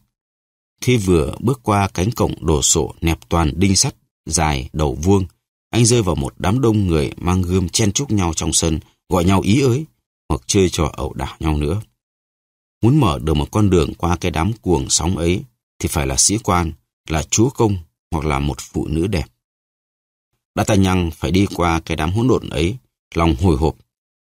Khi vừa bước qua cánh cổng đồ sộ nẹp toàn đinh sắt, dài, đầu vuông, anh rơi vào một đám đông người mang gươm chen chúc nhau trong sân, gọi nhau ý ới, hoặc chơi trò ẩu đả nhau nữa. Muốn mở được một con đường qua cái đám cuồng sóng ấy, thì phải là sĩ quan, là chúa công, hoặc là một phụ nữ đẹp. D'Artagnan phải đi qua cái đám hỗn độn ấy, lòng hồi hộp.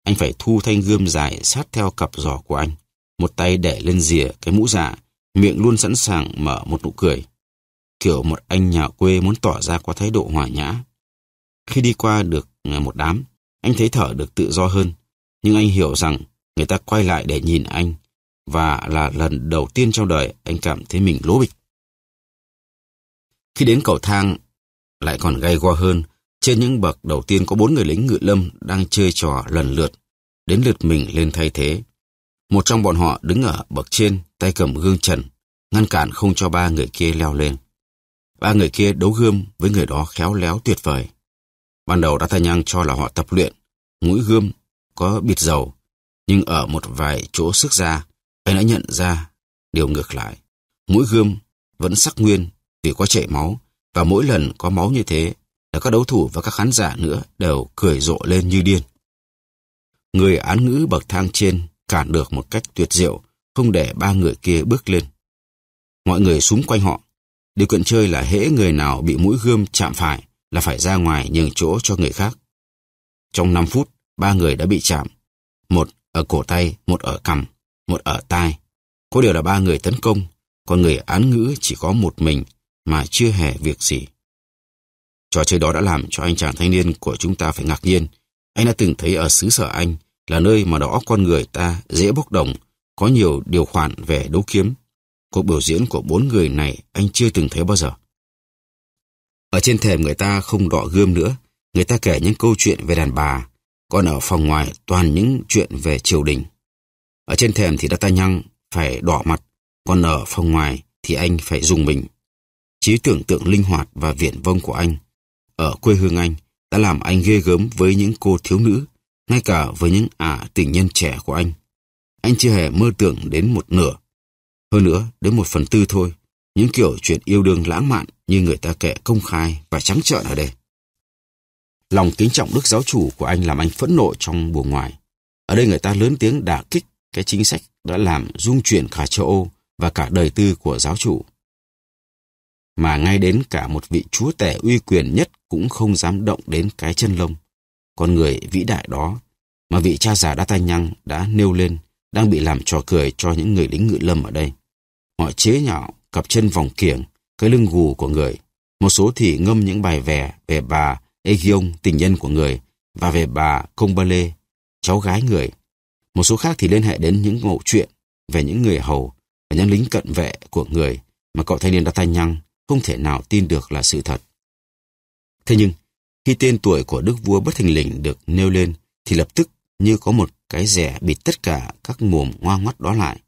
Anh phải thu thanh gươm dài sát theo cặp giò của anh. Một tay để lên rìa cái mũ dạ, miệng luôn sẵn sàng mở một nụ cười. Kiểu một anh nhà quê muốn tỏ ra qua thái độ hòa nhã. Khi đi qua được à, một đám, anh thấy thở được tự do hơn. Nhưng anh hiểu rằng người ta quay lại để nhìn anh. Và là lần đầu tiên trong đời anh cảm thấy mình lố bịch. Khi đến cầu thang, lại còn gay go hơn, trên những bậc đầu tiên có bốn người lính ngự lâm đang chơi trò lần lượt, đến lượt mình lên thay thế. Một trong bọn họ đứng ở bậc trên, tay cầm gương trần, ngăn cản không cho ba người kia leo lên. Ba người kia đấu gươm với người đó khéo léo tuyệt vời. Ban đầu đã thay Nhang cho là họ tập luyện, mũi gươm có bịt dầu, nhưng ở một vài chỗ sức ra, anh đã nhận ra điều ngược lại. Mũi gươm vẫn sắc nguyên vì có chảy máu và mỗi lần có máu như thế là các đấu thủ và các khán giả nữa đều cười rộ lên như điên. Người án ngữ bậc thang trên cản được một cách tuyệt diệu không để ba người kia bước lên. Mọi người súng quanh họ. Điều kiện chơi là hễ người nào bị mũi gươm chạm phải là phải ra ngoài nhường chỗ cho người khác. Trong 5 phút, ba người đã bị chạm. Một ở cổ tay, một ở cằm, một ở tai. Có điều là ba người tấn công, còn người án ngữ chỉ có một mình mà chưa hề việc gì. Trò chơi đó đã làm cho anh chàng thanh niên của chúng ta phải ngạc nhiên. Anh đã từng thấy ở xứ sở Anh là nơi mà đó con người ta dễ bốc đồng, có nhiều điều khoản về đấu kiếm. Cuộc biểu diễn của bốn người này anh chưa từng thấy bao giờ. Ở trên thềm người ta không đọ gươm nữa, người ta kể những câu chuyện về đàn bà, còn ở phòng ngoài toàn những chuyện về triều đình. Ở trên thềm thì đã ta nhăng phải đỏ mặt, còn ở phòng ngoài thì anh phải dùng mình trí tưởng tượng linh hoạt và viển vông của anh ở quê hương anh đã làm anh ghê gớm với những cô thiếu nữ, ngay cả với những ả à, tình nhân trẻ của anh. Anh chưa hề mơ tưởng đến một nửa, hơn nữa đến một phần tư thôi, những kiểu chuyện yêu đương lãng mạn như người ta kể công khai và trắng trợn ở đây. Lòng kính trọng đức giáo chủ của anh làm anh phẫn nộ trong buồng ngoài. Ở đây người ta lớn tiếng đả kích cái chính sách đã làm rung chuyển cả châu Âu và cả đời tư của giáo chủ mà ngay đến cả một vị chúa tể uy quyền nhất cũng không dám động đến cái chân lông. Con người vĩ đại đó mà vị cha già đã tay nhăng đã nêu lên đang bị làm trò cười cho những người lính ngự lâm ở đây. Họ chế nhạo cặp chân vòng kiểng, cái lưng gù của người. Một số thì ngâm những bài vè về bà Egyong tình nhân của người và về bà Công Ba Lê, cháu gái người. Một số khác thì liên hệ đến những ngộ chuyện về những người hầu và những lính cận vệ của người mà cậu thanh niên đã tay nhăng không thể nào tin được là sự thật. Thế nhưng, khi tên tuổi của đức vua bất thình lình được nêu lên, thì lập tức như có một cái rẻ bịt tất cả các mồm ngoa ngoắt đó lại.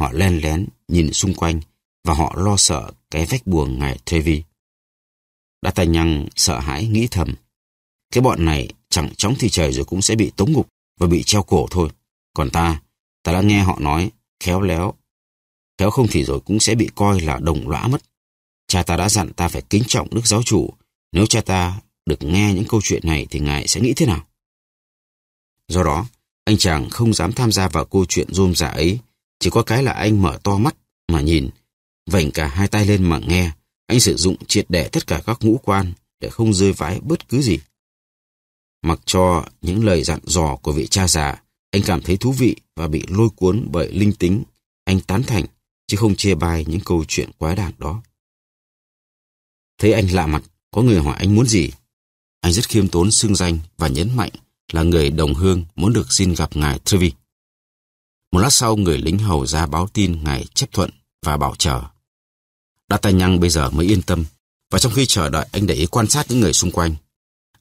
Họ len lén nhìn xung quanh và họ lo sợ cái vách buồng ngài Trevi. Đã tài nhăng sợ hãi nghĩ thầm. Cái bọn này chẳng chóng thì trời rồi cũng sẽ bị tống ngục và bị treo cổ thôi. Còn ta, ta đã nghe họ nói, khéo léo. Khéo không thì rồi cũng sẽ bị coi là đồng lõa mất. Cha ta đã dặn ta phải kính trọng đức giáo chủ. Nếu cha ta được nghe những câu chuyện này thì ngài sẽ nghĩ thế nào? Do đó, anh chàng không dám tham gia vào câu chuyện rôm giả ấy. Chỉ có cái là anh mở to mắt mà nhìn, vảnh cả hai tay lên mà nghe. Anh sử dụng triệt để tất cả các ngũ quan để không rơi vãi bất cứ gì. Mặc cho những lời dặn dò của vị cha già, anh cảm thấy thú vị và bị lôi cuốn bởi linh tính. Anh tán thành, chứ không chê bai những câu chuyện quái đản đó. Thấy anh lạ mặt, có người hỏi anh muốn gì. Anh rất khiêm tốn xưng danh và nhấn mạnh là người đồng hương muốn được xin gặp ngài Trevi. Một lát sau, người lính hầu ra báo tin ngài chấp thuận và bảo chờ. đa nhăng bây giờ mới yên tâm, và trong khi chờ đợi anh để ý quan sát những người xung quanh.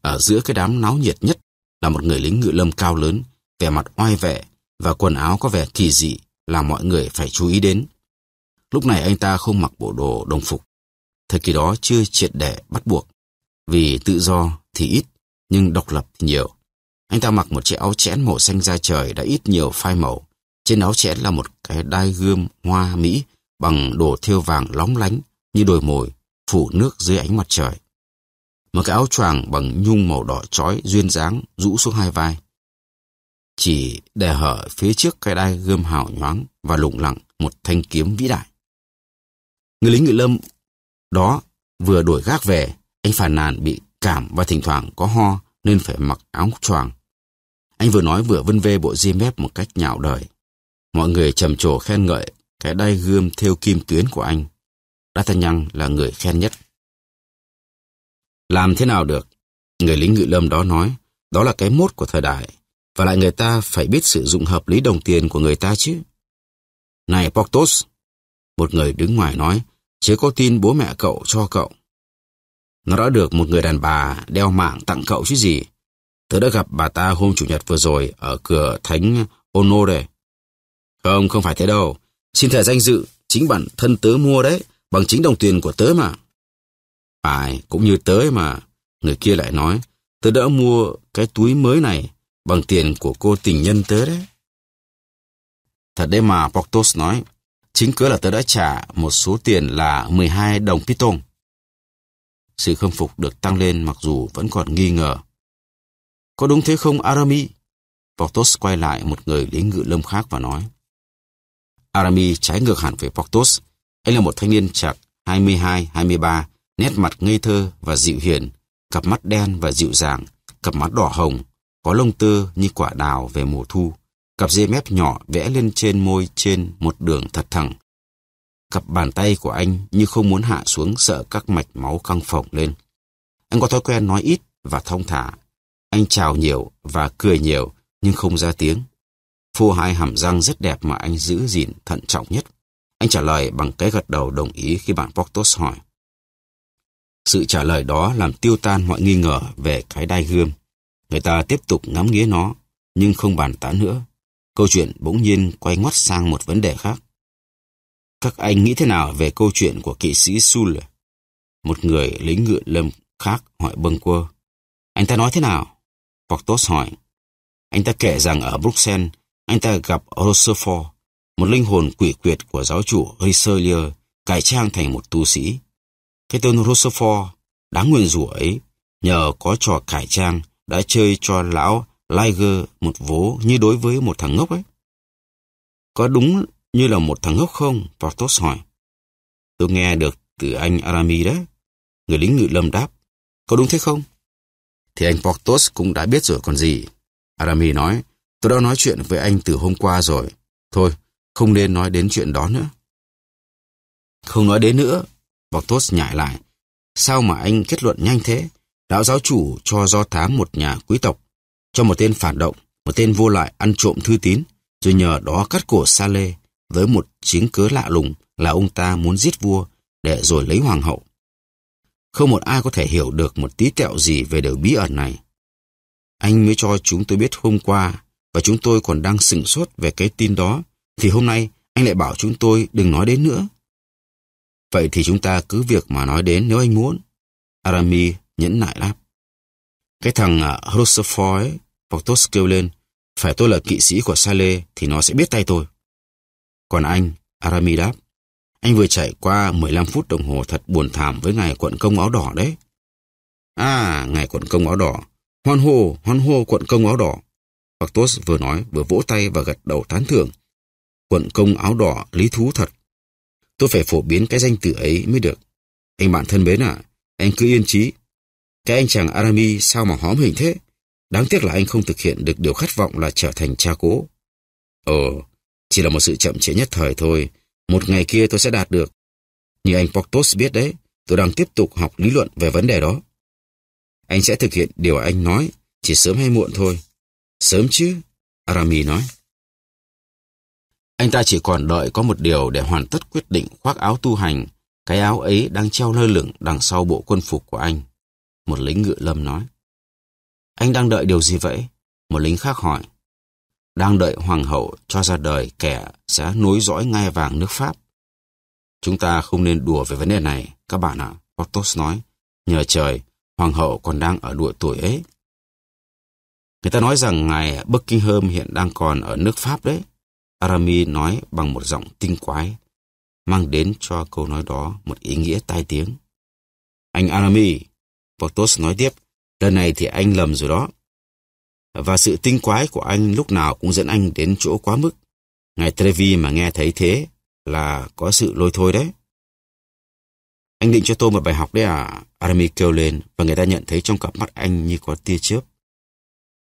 Ở giữa cái đám náo nhiệt nhất là một người lính ngự lâm cao lớn, vẻ mặt oai vệ và quần áo có vẻ kỳ dị làm mọi người phải chú ý đến. Lúc này anh ta không mặc bộ đồ đồng phục thời kỳ đó chưa triệt để bắt buộc, vì tự do thì ít, nhưng độc lập thì nhiều. Anh ta mặc một chiếc áo chẽn màu xanh da trời đã ít nhiều phai màu. Trên áo chẽn là một cái đai gươm hoa Mỹ bằng đồ thêu vàng lóng lánh như đồi mồi, phủ nước dưới ánh mặt trời. Một cái áo choàng bằng nhung màu đỏ trói duyên dáng rũ xuống hai vai. Chỉ để hở phía trước cái đai gươm hào nhoáng và lủng lẳng một thanh kiếm vĩ đại. Người lính ngự lâm đó, vừa đuổi gác về, anh phàn nàn bị cảm và thỉnh thoảng có ho nên phải mặc áo choàng. Anh vừa nói vừa vân vê bộ mép một cách nhạo đời. Mọi người trầm trồ khen ngợi cái đai gươm theo kim tuyến của anh. D'Artagnan là người khen nhất. Làm thế nào được? Người lính ngự lâm đó nói, đó là cái mốt của thời đại. Và lại người ta phải biết sử dụng hợp lý đồng tiền của người ta chứ. Này Portos! Một người đứng ngoài nói, chứ có tin bố mẹ cậu cho cậu. Nó đã được một người đàn bà đeo mạng tặng cậu chứ gì. Tớ đã gặp bà ta hôm Chủ nhật vừa rồi ở cửa Thánh Ono đây. Không, không phải thế đâu. Xin thẻ danh dự, chính bản thân tớ mua đấy, bằng chính đồng tiền của tớ mà. Phải, cũng như tớ mà. Người kia lại nói, tớ đã mua cái túi mới này bằng tiền của cô tình nhân tớ đấy. Thật đấy mà, Portos nói, Chính cớ là tớ đã trả một số tiền là 12 đồng piston. Sự khâm phục được tăng lên mặc dù vẫn còn nghi ngờ. Có đúng thế không Arami Porthos quay lại một người lính ngự lâm khác và nói. Arami trái ngược hẳn với Porthos. Anh là một thanh niên chạc 22-23, nét mặt ngây thơ và dịu hiền, cặp mắt đen và dịu dàng, cặp mắt đỏ hồng, có lông tơ như quả đào về mùa thu. Cặp dê mép nhỏ vẽ lên trên môi trên một đường thật thẳng. Cặp bàn tay của anh như không muốn hạ xuống sợ các mạch máu căng phồng lên. Anh có thói quen nói ít và thông thả. Anh chào nhiều và cười nhiều nhưng không ra tiếng. Phô hai hàm răng rất đẹp mà anh giữ gìn thận trọng nhất. Anh trả lời bằng cái gật đầu đồng ý khi bạn Portos hỏi. Sự trả lời đó làm tiêu tan mọi nghi ngờ về cái đai gươm. Người ta tiếp tục ngắm nghía nó, nhưng không bàn tán nữa. Câu chuyện bỗng nhiên quay ngoắt sang một vấn đề khác. Các anh nghĩ thế nào về câu chuyện của kỵ sĩ Sul? Một người lính ngựa lâm khác hỏi bâng quơ. Anh ta nói thế nào? Portos hỏi. Anh ta kể rằng ở Bruxelles, anh ta gặp Rochefort, một linh hồn quỷ quyệt của giáo chủ Richelieu, cải trang thành một tu sĩ. Cái tên Rochefort, đáng nguyên rủa ấy, nhờ có trò cải trang, đã chơi cho lão Liger một vố như đối với một thằng ngốc ấy. Có đúng như là một thằng ngốc không? Porthos hỏi. Tôi nghe được từ anh Arami đấy. Người lính ngự lâm đáp. Có đúng thế không? Thì anh Porthos cũng đã biết rồi còn gì. Arami nói. Tôi đã nói chuyện với anh từ hôm qua rồi. Thôi, không nên nói đến chuyện đó nữa. Không nói đến nữa. Porthos nhại lại. Sao mà anh kết luận nhanh thế? Đạo giáo chủ cho do thám một nhà quý tộc cho một tên phản động, một tên vô lại ăn trộm thư tín, rồi nhờ đó cắt cổ Sa Lê với một chứng cớ lạ lùng là ông ta muốn giết vua để rồi lấy hoàng hậu. Không một ai có thể hiểu được một tí tẹo gì về điều bí ẩn này. Anh mới cho chúng tôi biết hôm qua và chúng tôi còn đang sửng sốt về cái tin đó thì hôm nay anh lại bảo chúng tôi đừng nói đến nữa. Vậy thì chúng ta cứ việc mà nói đến nếu anh muốn. Arami nhẫn nại đáp. Cái thằng à, Rochefort Portos kêu lên, phải tôi là kỵ sĩ của Sale thì nó sẽ biết tay tôi. Còn anh, Aramis đáp, anh vừa chạy qua 15 phút đồng hồ thật buồn thảm với ngài quận công áo đỏ đấy. À, ngài quận công áo đỏ, hoan hô, hoan hô quận công áo đỏ. Portos vừa nói vừa vỗ tay và gật đầu tán thưởng. Quận công áo đỏ lý thú thật. Tôi phải phổ biến cái danh từ ấy mới được. Anh bạn thân mến ạ, à, anh cứ yên trí. Cái anh chàng Aramis sao mà hóm hình thế? Đáng tiếc là anh không thực hiện được điều khát vọng là trở thành cha cố. Ồ, chỉ là một sự chậm trễ nhất thời thôi. Một ngày kia tôi sẽ đạt được. Như anh Portos biết đấy, tôi đang tiếp tục học lý luận về vấn đề đó. Anh sẽ thực hiện điều anh nói, chỉ sớm hay muộn thôi. Sớm chứ, Arami nói. Anh ta chỉ còn đợi có một điều để hoàn tất quyết định khoác áo tu hành. Cái áo ấy đang treo lơ lửng đằng sau bộ quân phục của anh. Một lính ngựa lâm nói. Anh đang đợi điều gì vậy? Một lính khác hỏi. Đang đợi hoàng hậu cho ra đời kẻ sẽ nối dõi ngai vàng nước Pháp. Chúng ta không nên đùa về vấn đề này, các bạn ạ, Portos nói. Nhờ trời, hoàng hậu còn đang ở độ tuổi ấy. Người ta nói rằng ngài Buckingham hiện đang còn ở nước Pháp đấy. Aramis nói bằng một giọng tinh quái, mang đến cho câu nói đó một ý nghĩa tai tiếng. Anh Aramis, Portos nói tiếp, Lần này thì anh lầm rồi đó. Và sự tinh quái của anh lúc nào cũng dẫn anh đến chỗ quá mức. Ngài Trevi mà nghe thấy thế là có sự lôi thôi đấy. Anh định cho tôi một bài học đấy à? Aramie kêu lên và người ta nhận thấy trong cặp mắt anh như có tia chớp.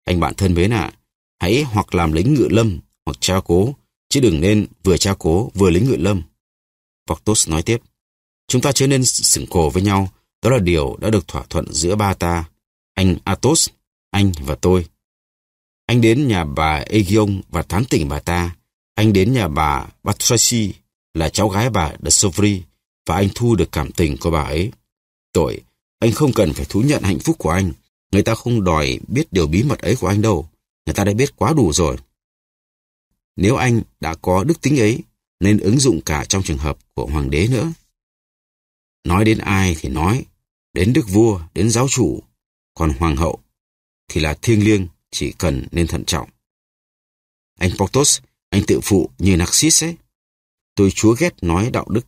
Anh bạn thân mến ạ, à, hãy hoặc làm lính ngự lâm hoặc tra cố, chứ đừng nên vừa tra cố vừa lính ngự lâm. Voctos nói tiếp, chúng ta chưa nên sửng cổ với nhau, đó là điều đã được thỏa thuận giữa ba ta anh Athos, anh và tôi. Anh đến nhà bà Aegion và thán tỉnh bà ta. Anh đến nhà bà Batraci là cháu gái bà de Sovry và anh thu được cảm tình của bà ấy. Tội, anh không cần phải thú nhận hạnh phúc của anh. Người ta không đòi biết điều bí mật ấy của anh đâu. Người ta đã biết quá đủ rồi. Nếu anh đã có đức tính ấy, nên ứng dụng cả trong trường hợp của hoàng đế nữa. Nói đến ai thì nói, đến đức vua, đến giáo chủ, còn hoàng hậu thì là thiêng liêng chỉ cần nên thận trọng. Anh Portos, anh tự phụ như Narcissus ấy. Tôi chúa ghét nói đạo đức,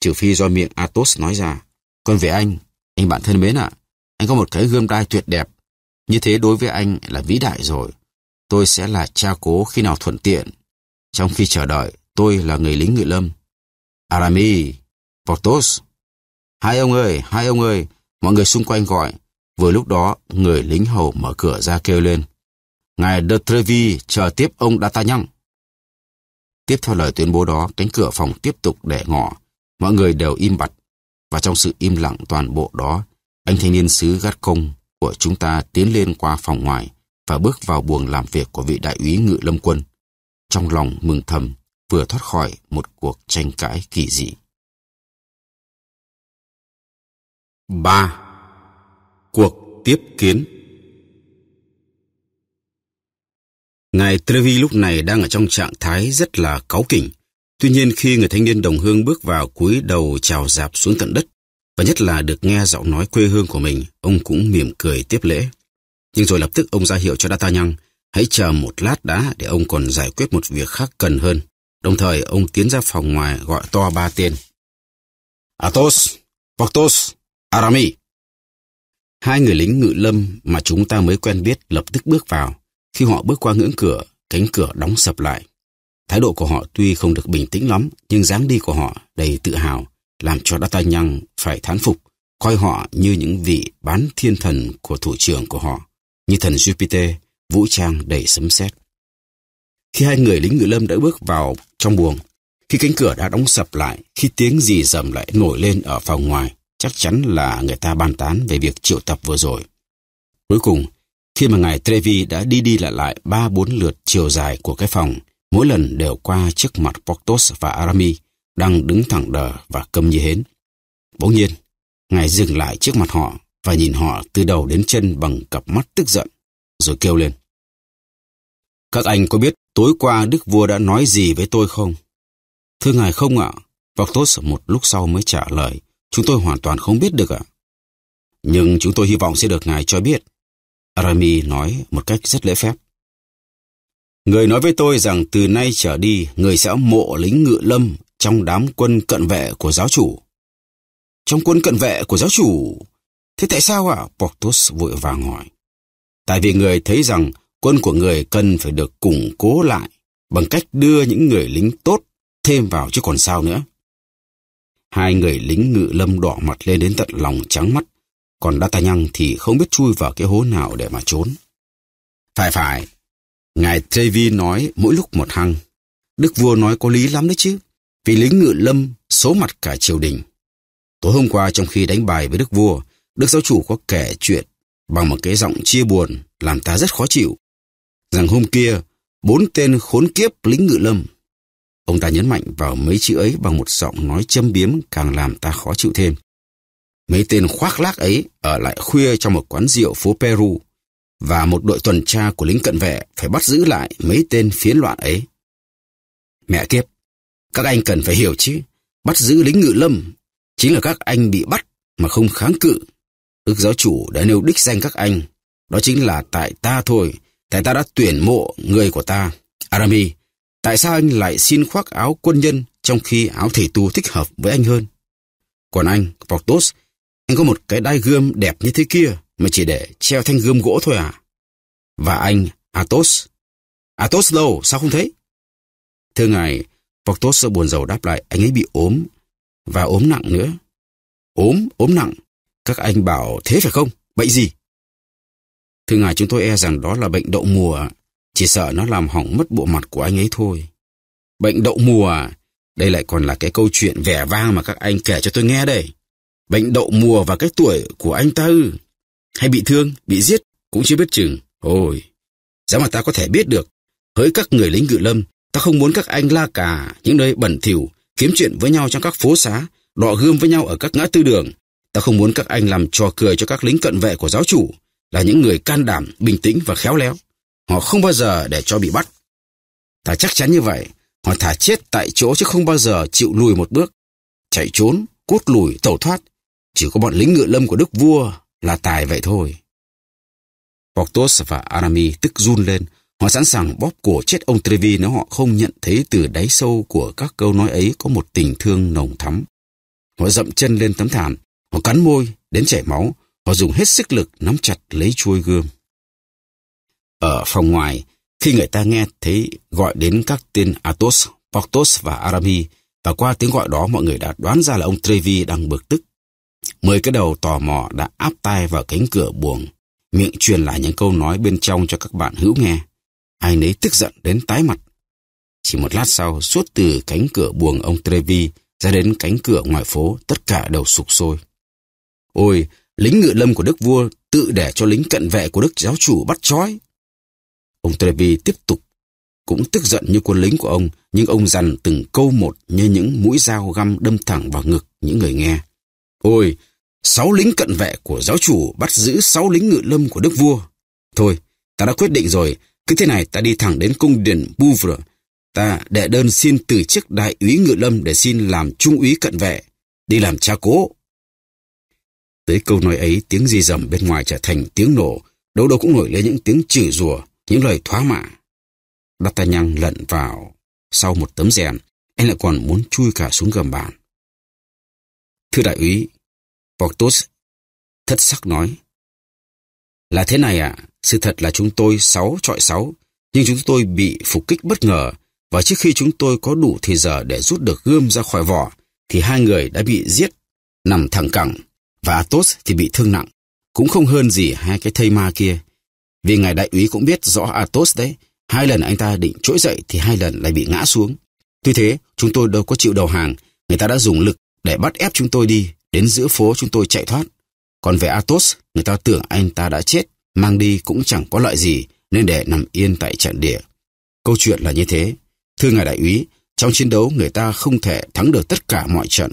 trừ phi do miệng Athos nói ra. Còn về anh, anh bạn thân mến ạ, anh có một cái gươm đai tuyệt đẹp. Như thế đối với anh là vĩ đại rồi. Tôi sẽ là cha cố khi nào thuận tiện. Trong khi chờ đợi, tôi là người lính ngự lâm. arami Portos. Hai ông ơi, hai ông ơi, mọi người xung quanh gọi, Vừa lúc đó, người lính hầu mở cửa ra kêu lên. Ngài de Trevi chờ tiếp ông D'Artagnan. Tiếp theo lời tuyên bố đó, cánh cửa phòng tiếp tục để ngỏ. Mọi người đều im bặt. Và trong sự im lặng toàn bộ đó, anh thanh niên sứ gắt công của chúng ta tiến lên qua phòng ngoài và bước vào buồng làm việc của vị đại úy ngự lâm quân. Trong lòng mừng thầm, vừa thoát khỏi một cuộc tranh cãi kỳ dị. 3 cuộc tiếp kiến ngài trevi lúc này đang ở trong trạng thái rất là cáu kỉnh tuy nhiên khi người thanh niên đồng hương bước vào cúi đầu chào dạp xuống tận đất và nhất là được nghe giọng nói quê hương của mình ông cũng mỉm cười tiếp lễ nhưng rồi lập tức ông ra hiệu cho Data nhăng hãy chờ một lát đã để ông còn giải quyết một việc khác cần hơn đồng thời ông tiến ra phòng ngoài gọi to ba tên Athos, Porthos, Aramis Hai người lính ngự lâm mà chúng ta mới quen biết lập tức bước vào. Khi họ bước qua ngưỡng cửa, cánh cửa đóng sập lại. Thái độ của họ tuy không được bình tĩnh lắm, nhưng dáng đi của họ đầy tự hào, làm cho D'Artagnan phải thán phục, coi họ như những vị bán thiên thần của thủ trưởng của họ, như thần Jupiter, vũ trang đầy sấm sét. Khi hai người lính ngự lâm đã bước vào trong buồng, khi cánh cửa đã đóng sập lại, khi tiếng gì rầm lại nổi lên ở phòng ngoài, chắc chắn là người ta bàn tán về việc triệu tập vừa rồi. Cuối cùng, khi mà ngài Trevi đã đi đi lại lại ba bốn lượt chiều dài của cái phòng, mỗi lần đều qua trước mặt Portos và Arami, đang đứng thẳng đờ và câm như hến. Bỗng nhiên, ngài dừng lại trước mặt họ và nhìn họ từ đầu đến chân bằng cặp mắt tức giận, rồi kêu lên. Các anh có biết tối qua Đức Vua đã nói gì với tôi không? Thưa ngài không ạ, Portos một lúc sau mới trả lời, Chúng tôi hoàn toàn không biết được ạ. Nhưng chúng tôi hy vọng sẽ được ngài cho biết. Arami nói một cách rất lễ phép. Người nói với tôi rằng từ nay trở đi, người sẽ mộ lính ngự lâm trong đám quân cận vệ của giáo chủ. Trong quân cận vệ của giáo chủ? Thế tại sao ạ? Portos vội vàng hỏi. Tại vì người thấy rằng quân của người cần phải được củng cố lại bằng cách đưa những người lính tốt thêm vào chứ còn sao nữa. Hai người lính ngự lâm đỏ mặt lên đến tận lòng trắng mắt, còn đã tà nhăng thì không biết chui vào cái hố nào để mà trốn. Phải phải, ngài Trevi nói mỗi lúc một hăng. Đức vua nói có lý lắm đấy chứ, vì lính ngự lâm số mặt cả triều đình. Tối hôm qua trong khi đánh bài với đức vua, đức giáo chủ có kể chuyện bằng một cái giọng chia buồn làm ta rất khó chịu. Rằng hôm kia, bốn tên khốn kiếp lính ngự lâm Ông ta nhấn mạnh vào mấy chữ ấy bằng một giọng nói châm biếm càng làm ta khó chịu thêm. Mấy tên khoác lác ấy ở lại khuya trong một quán rượu phố Peru và một đội tuần tra của lính cận vệ phải bắt giữ lại mấy tên phiến loạn ấy. Mẹ kiếp, các anh cần phải hiểu chứ, bắt giữ lính ngự lâm chính là các anh bị bắt mà không kháng cự. Ước giáo chủ đã nêu đích danh các anh, đó chính là tại ta thôi, tại ta đã tuyển mộ người của ta. Arami, Tại sao anh lại xin khoác áo quân nhân trong khi áo thể tu thích hợp với anh hơn? Còn anh, Portos, anh có một cái đai gươm đẹp như thế kia mà chỉ để treo thanh gươm gỗ thôi à? Và anh, Athos? Athos đâu? Sao không thấy? Thưa ngài, Portos buồn rầu đáp lại anh ấy bị ốm và ốm nặng nữa. Ốm, ốm nặng. Các anh bảo thế phải không? Bệnh gì? Thưa ngài, chúng tôi e rằng đó là bệnh đậu mùa chỉ sợ nó làm hỏng mất bộ mặt của anh ấy thôi. Bệnh đậu mùa à? Đây lại còn là cái câu chuyện vẻ vang mà các anh kể cho tôi nghe đây. Bệnh đậu mùa và cái tuổi của anh ta ư. Hay bị thương, bị giết, cũng chưa biết chừng. Ôi, giá mà ta có thể biết được. Hỡi các người lính ngự lâm, ta không muốn các anh la cà những nơi bẩn thỉu, kiếm chuyện với nhau trong các phố xá, lọ gươm với nhau ở các ngã tư đường. Ta không muốn các anh làm trò cười cho các lính cận vệ của giáo chủ, là những người can đảm, bình tĩnh và khéo léo. Họ không bao giờ để cho bị bắt. Ta chắc chắn như vậy. Họ thả chết tại chỗ chứ không bao giờ chịu lùi một bước. Chạy trốn, cút lùi, tẩu thoát. Chỉ có bọn lính ngựa lâm của đức vua là tài vậy thôi. Portos và Arami tức run lên. Họ sẵn sàng bóp cổ chết ông Trevi nếu họ không nhận thấy từ đáy sâu của các câu nói ấy có một tình thương nồng thắm. Họ dậm chân lên tấm thảm, họ cắn môi đến chảy máu, họ dùng hết sức lực nắm chặt lấy chuôi gươm. Ở phòng ngoài, khi người ta nghe thấy gọi đến các tên Athos, Porthos và Aramis, và qua tiếng gọi đó mọi người đã đoán ra là ông Trevi đang bực tức. Mười cái đầu tò mò đã áp tai vào cánh cửa buồng, miệng truyền lại những câu nói bên trong cho các bạn hữu nghe. Ai nấy tức giận đến tái mặt. Chỉ một lát sau, suốt từ cánh cửa buồng ông Trevi ra đến cánh cửa ngoài phố, tất cả đầu sụp sôi. Ôi, lính ngựa lâm của đức vua tự để cho lính cận vệ của đức giáo chủ bắt trói. Ông Trevi tiếp tục cũng tức giận như quân lính của ông, nhưng ông dằn từng câu một như những mũi dao găm đâm thẳng vào ngực những người nghe. Ôi, sáu lính cận vệ của giáo chủ bắt giữ sáu lính ngự lâm của đức vua. Thôi, ta đã quyết định rồi, cứ thế này ta đi thẳng đến cung điện Bouvre. Ta đệ đơn xin từ chức đại úy ngự lâm để xin làm trung úy cận vệ, đi làm cha cố. Tới câu nói ấy, tiếng di dầm bên ngoài trở thành tiếng nổ, đâu đâu cũng nổi lên những tiếng chửi rủa những lời thoá mạ. D'Artagnan lận vào sau một tấm rèm, anh lại còn muốn chui cả xuống gầm bàn. Thưa đại úy, portos thất sắc nói. Là thế này ạ, à, sự thật là chúng tôi sáu trọi sáu, nhưng chúng tôi bị phục kích bất ngờ và trước khi chúng tôi có đủ thời giờ để rút được gươm ra khỏi vỏ thì hai người đã bị giết, nằm thẳng cẳng và atos thì bị thương nặng, cũng không hơn gì hai cái thây ma kia. Vì ngài đại úy cũng biết rõ Atos đấy. Hai lần anh ta định trỗi dậy thì hai lần lại bị ngã xuống. Tuy thế, chúng tôi đâu có chịu đầu hàng. Người ta đã dùng lực để bắt ép chúng tôi đi. Đến giữa phố chúng tôi chạy thoát. Còn về Atos, người ta tưởng anh ta đã chết. Mang đi cũng chẳng có lợi gì nên để nằm yên tại trận địa. Câu chuyện là như thế. Thưa ngài đại úy, trong chiến đấu người ta không thể thắng được tất cả mọi trận.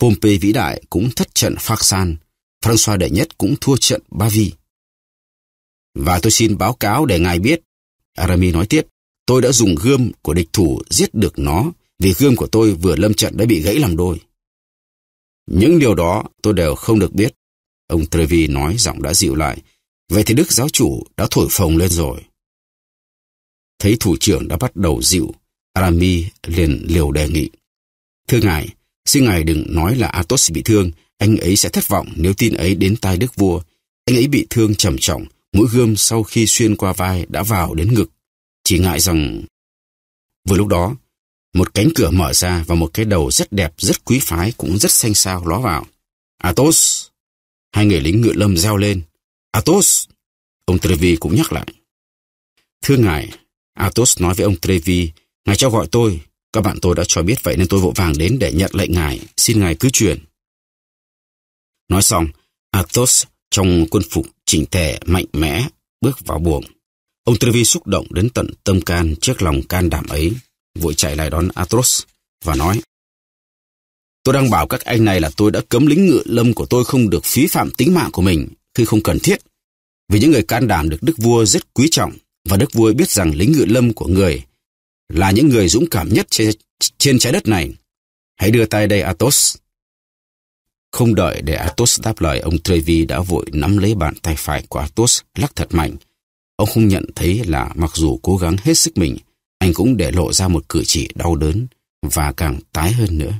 Pompey vĩ đại cũng thất trận Phaxan. François đệ nhất cũng thua trận Bavy. Và tôi xin báo cáo để ngài biết. Aramis nói tiếp, tôi đã dùng gươm của địch thủ giết được nó vì gươm của tôi vừa lâm trận đã bị gãy làm đôi. Những điều đó tôi đều không được biết. Ông Trevi nói giọng đã dịu lại. Vậy thì Đức giáo chủ đã thổi phồng lên rồi. Thấy thủ trưởng đã bắt đầu dịu, Aramis liền liều đề nghị. Thưa ngài, xin ngài đừng nói là Athos bị thương, anh ấy sẽ thất vọng nếu tin ấy đến tai đức vua. Anh ấy bị thương trầm trọng Mũi gươm sau khi xuyên qua vai đã vào đến ngực. Chỉ ngại rằng... Vừa lúc đó, một cánh cửa mở ra và một cái đầu rất đẹp, rất quý phái cũng rất xanh xao ló vào. Athos! Hai người lính ngựa lâm reo lên. Athos! Ông Trevi cũng nhắc lại. Thưa ngài, Athos nói với ông Trevi, ngài cho gọi tôi, các bạn tôi đã cho biết vậy nên tôi vội vàng đến để nhận lệnh ngài, xin ngài cứ truyền. Nói xong, Athos trong quân phục chỉnh thể mạnh mẽ, bước vào buồng. Ông Trevi xúc động đến tận tâm can trước lòng can đảm ấy, vội chạy lại đón Atros và nói Tôi đang bảo các anh này là tôi đã cấm lính ngựa lâm của tôi không được phí phạm tính mạng của mình khi không cần thiết. Vì những người can đảm được đức vua rất quý trọng và đức vua biết rằng lính ngựa lâm của người là những người dũng cảm nhất trên, trên trái đất này. Hãy đưa tay đây Athos không đợi để Atos đáp lời, ông Trevi đã vội nắm lấy bàn tay phải của Atos, lắc thật mạnh. Ông không nhận thấy là mặc dù cố gắng hết sức mình, anh cũng để lộ ra một cử chỉ đau đớn và càng tái hơn nữa.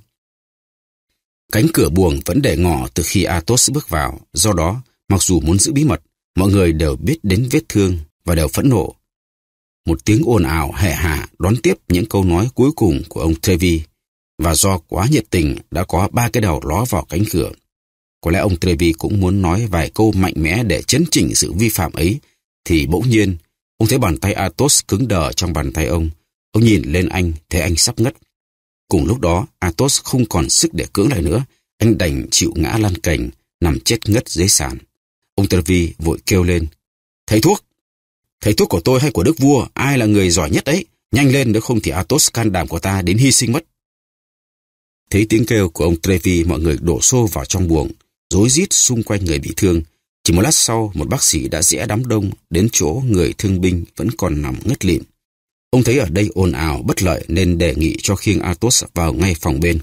Cánh cửa buồng vẫn để ngỏ từ khi Atos bước vào, do đó, mặc dù muốn giữ bí mật, mọi người đều biết đến vết thương và đều phẫn nộ. Một tiếng ồn ào hệ hạ đón tiếp những câu nói cuối cùng của ông Trevi và do quá nhiệt tình đã có ba cái đầu ló vào cánh cửa. Có lẽ ông Trevi cũng muốn nói vài câu mạnh mẽ để chấn chỉnh sự vi phạm ấy, thì bỗng nhiên, ông thấy bàn tay Athos cứng đờ trong bàn tay ông. Ông nhìn lên anh, thấy anh sắp ngất. Cùng lúc đó, Athos không còn sức để cưỡng lại nữa, anh đành chịu ngã lan cành, nằm chết ngất dưới sàn. Ông Trevi vội kêu lên, Thầy thuốc! Thầy thuốc của tôi hay của đức vua, ai là người giỏi nhất ấy? Nhanh lên nếu không thì Athos can đảm của ta đến hy sinh mất. Thấy tiếng kêu của ông Trevi mọi người đổ xô vào trong buồng, rối rít xung quanh người bị thương. Chỉ một lát sau, một bác sĩ đã rẽ đám đông đến chỗ người thương binh vẫn còn nằm ngất lịm. Ông thấy ở đây ồn ào bất lợi nên đề nghị cho khiêng Atos vào ngay phòng bên.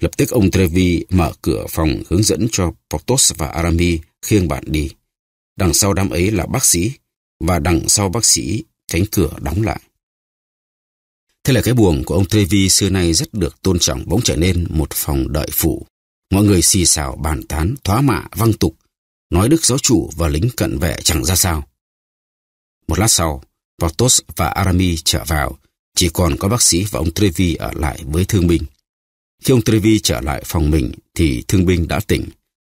Lập tức ông Trevi mở cửa phòng hướng dẫn cho Porthos và Arami khiêng bạn đi. Đằng sau đám ấy là bác sĩ và đằng sau bác sĩ cánh cửa đóng lại. Thế là cái buồng của ông Trevi xưa nay rất được tôn trọng bỗng trở nên một phòng đợi phụ. Mọi người xì xào bàn tán, thóa mạ, văng tục, nói đức giáo chủ và lính cận vệ chẳng ra sao. Một lát sau, Portos và Arami trở vào, chỉ còn có bác sĩ và ông Trevi ở lại với thương binh. Khi ông Trevi trở lại phòng mình thì thương binh đã tỉnh.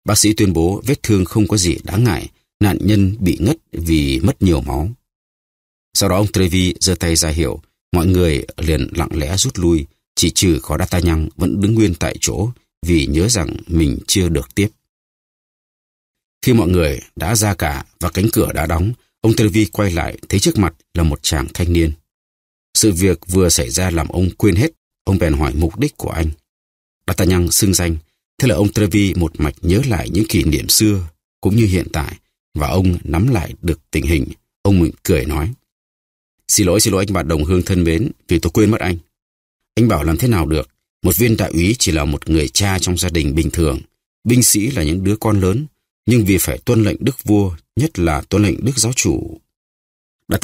Bác sĩ tuyên bố vết thương không có gì đáng ngại, nạn nhân bị ngất vì mất nhiều máu. Sau đó ông Trevi giơ tay ra hiệu Mọi người liền lặng lẽ rút lui, chỉ trừ có D'Artagnan vẫn đứng nguyên tại chỗ vì nhớ rằng mình chưa được tiếp. Khi mọi người đã ra cả và cánh cửa đã đóng, ông Trevi quay lại thấy trước mặt là một chàng thanh niên. Sự việc vừa xảy ra làm ông quên hết, ông bèn hỏi mục đích của anh. D'Artagnan xưng danh, thế là ông Trevi một mạch nhớ lại những kỷ niệm xưa cũng như hiện tại và ông nắm lại được tình hình. Ông mỉm cười nói. Xin lỗi, xin lỗi anh bạn đồng hương thân mến, vì tôi quên mất anh. Anh bảo làm thế nào được, một viên đại úy chỉ là một người cha trong gia đình bình thường. Binh sĩ là những đứa con lớn, nhưng vì phải tuân lệnh đức vua, nhất là tuân lệnh đức giáo chủ.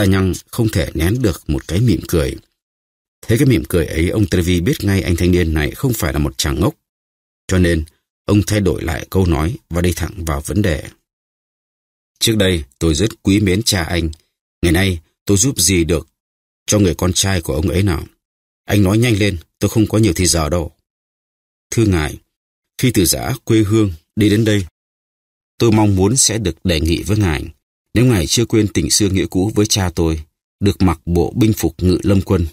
nhăng không thể nén được một cái mỉm cười. Thế cái mỉm cười ấy ông Trevi biết ngay anh thanh niên này không phải là một chàng ngốc. Cho nên, ông thay đổi lại câu nói và đi thẳng vào vấn đề. Trước đây, tôi rất quý mến cha anh. Ngày nay, Tôi giúp gì được cho người con trai của ông ấy nào? Anh nói nhanh lên, tôi không có nhiều thời giờ đâu. Thưa ngài, khi từ giã quê hương đi đến đây, tôi mong muốn sẽ được đề nghị với ngài. Nếu ngài chưa quên tình xưa nghĩa cũ với cha tôi, được mặc bộ binh phục ngự lâm quân.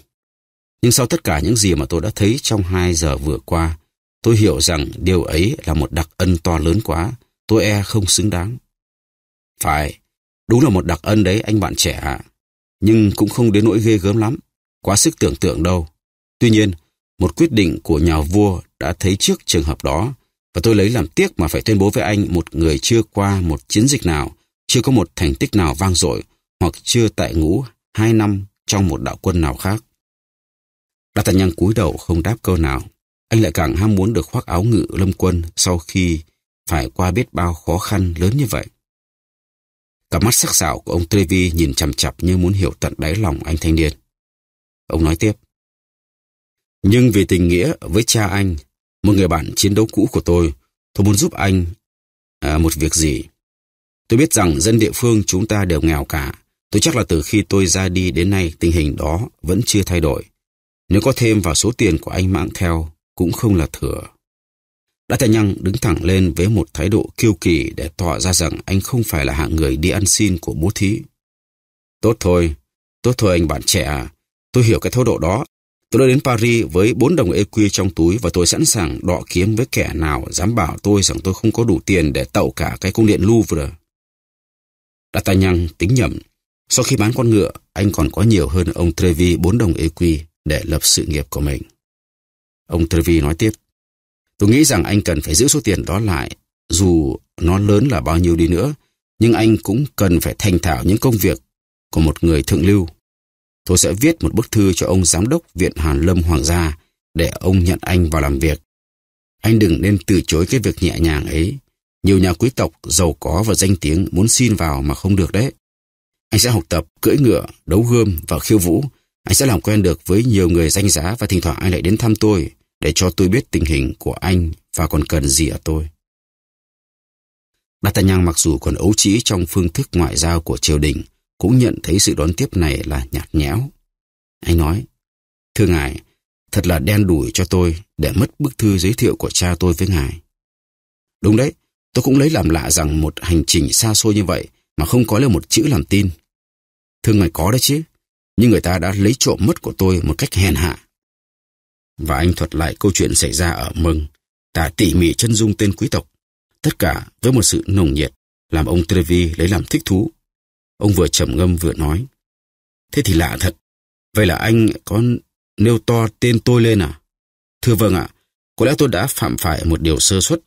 Nhưng sau tất cả những gì mà tôi đã thấy trong hai giờ vừa qua, tôi hiểu rằng điều ấy là một đặc ân to lớn quá, tôi e không xứng đáng. Phải, đúng là một đặc ân đấy anh bạn trẻ ạ. À nhưng cũng không đến nỗi ghê gớm lắm, quá sức tưởng tượng đâu. Tuy nhiên, một quyết định của nhà vua đã thấy trước trường hợp đó và tôi lấy làm tiếc mà phải tuyên bố với anh một người chưa qua một chiến dịch nào, chưa có một thành tích nào vang dội hoặc chưa tại ngũ hai năm trong một đạo quân nào khác. D'Artagnan cúi đầu không đáp câu nào. Anh lại càng ham muốn được khoác áo ngự lâm quân sau khi phải qua biết bao khó khăn lớn như vậy. Cả mắt sắc sảo của ông Trevi nhìn chằm chặp như muốn hiểu tận đáy lòng anh thanh niên. Ông nói tiếp. Nhưng vì tình nghĩa với cha anh, một người bạn chiến đấu cũ của tôi, tôi muốn giúp anh à, một việc gì. Tôi biết rằng dân địa phương chúng ta đều nghèo cả. Tôi chắc là từ khi tôi ra đi đến nay tình hình đó vẫn chưa thay đổi. Nếu có thêm vào số tiền của anh mang theo cũng không là thừa. Đã Thanh Nhăng đứng thẳng lên với một thái độ kiêu kỳ để tỏ ra rằng anh không phải là hạng người đi ăn xin của bố thí. Tốt thôi, tốt thôi anh bạn trẻ à. Tôi hiểu cái thái độ đó. Tôi đã đến Paris với 4 đồng EQ trong túi và tôi sẵn sàng đọ kiếm với kẻ nào dám bảo tôi rằng tôi không có đủ tiền để tậu cả cái cung điện Louvre. Đã Thanh Nhăng tính nhầm. Sau khi bán con ngựa, anh còn có nhiều hơn ông Trevi 4 đồng EQ để lập sự nghiệp của mình. Ông Trevi nói tiếp. Tôi nghĩ rằng anh cần phải giữ số tiền đó lại, dù nó lớn là bao nhiêu đi nữa, nhưng anh cũng cần phải thành thạo những công việc của một người thượng lưu. Tôi sẽ viết một bức thư cho ông giám đốc Viện Hàn Lâm Hoàng gia để ông nhận anh vào làm việc. Anh đừng nên từ chối cái việc nhẹ nhàng ấy. Nhiều nhà quý tộc giàu có và danh tiếng muốn xin vào mà không được đấy. Anh sẽ học tập cưỡi ngựa, đấu gươm và khiêu vũ. Anh sẽ làm quen được với nhiều người danh giá và thỉnh thoảng anh lại đến thăm tôi để cho tôi biết tình hình của anh và còn cần gì ở tôi. D'Artagnan mặc dù còn ấu trĩ trong phương thức ngoại giao của triều đình, cũng nhận thấy sự đón tiếp này là nhạt nhẽo. Anh nói, thưa ngài, thật là đen đủi cho tôi để mất bức thư giới thiệu của cha tôi với ngài. Đúng đấy, tôi cũng lấy làm lạ rằng một hành trình xa xôi như vậy mà không có lên một chữ làm tin. Thưa ngài có đấy chứ, nhưng người ta đã lấy trộm mất của tôi một cách hèn hạ và anh thuật lại câu chuyện xảy ra ở Mừng, tả tỉ mỉ chân dung tên quý tộc. Tất cả với một sự nồng nhiệt, làm ông Trevi lấy làm thích thú. Ông vừa trầm ngâm vừa nói. Thế thì lạ thật. Vậy là anh có nêu to tên tôi lên à? Thưa vâng ạ, có lẽ tôi đã phạm phải một điều sơ suất,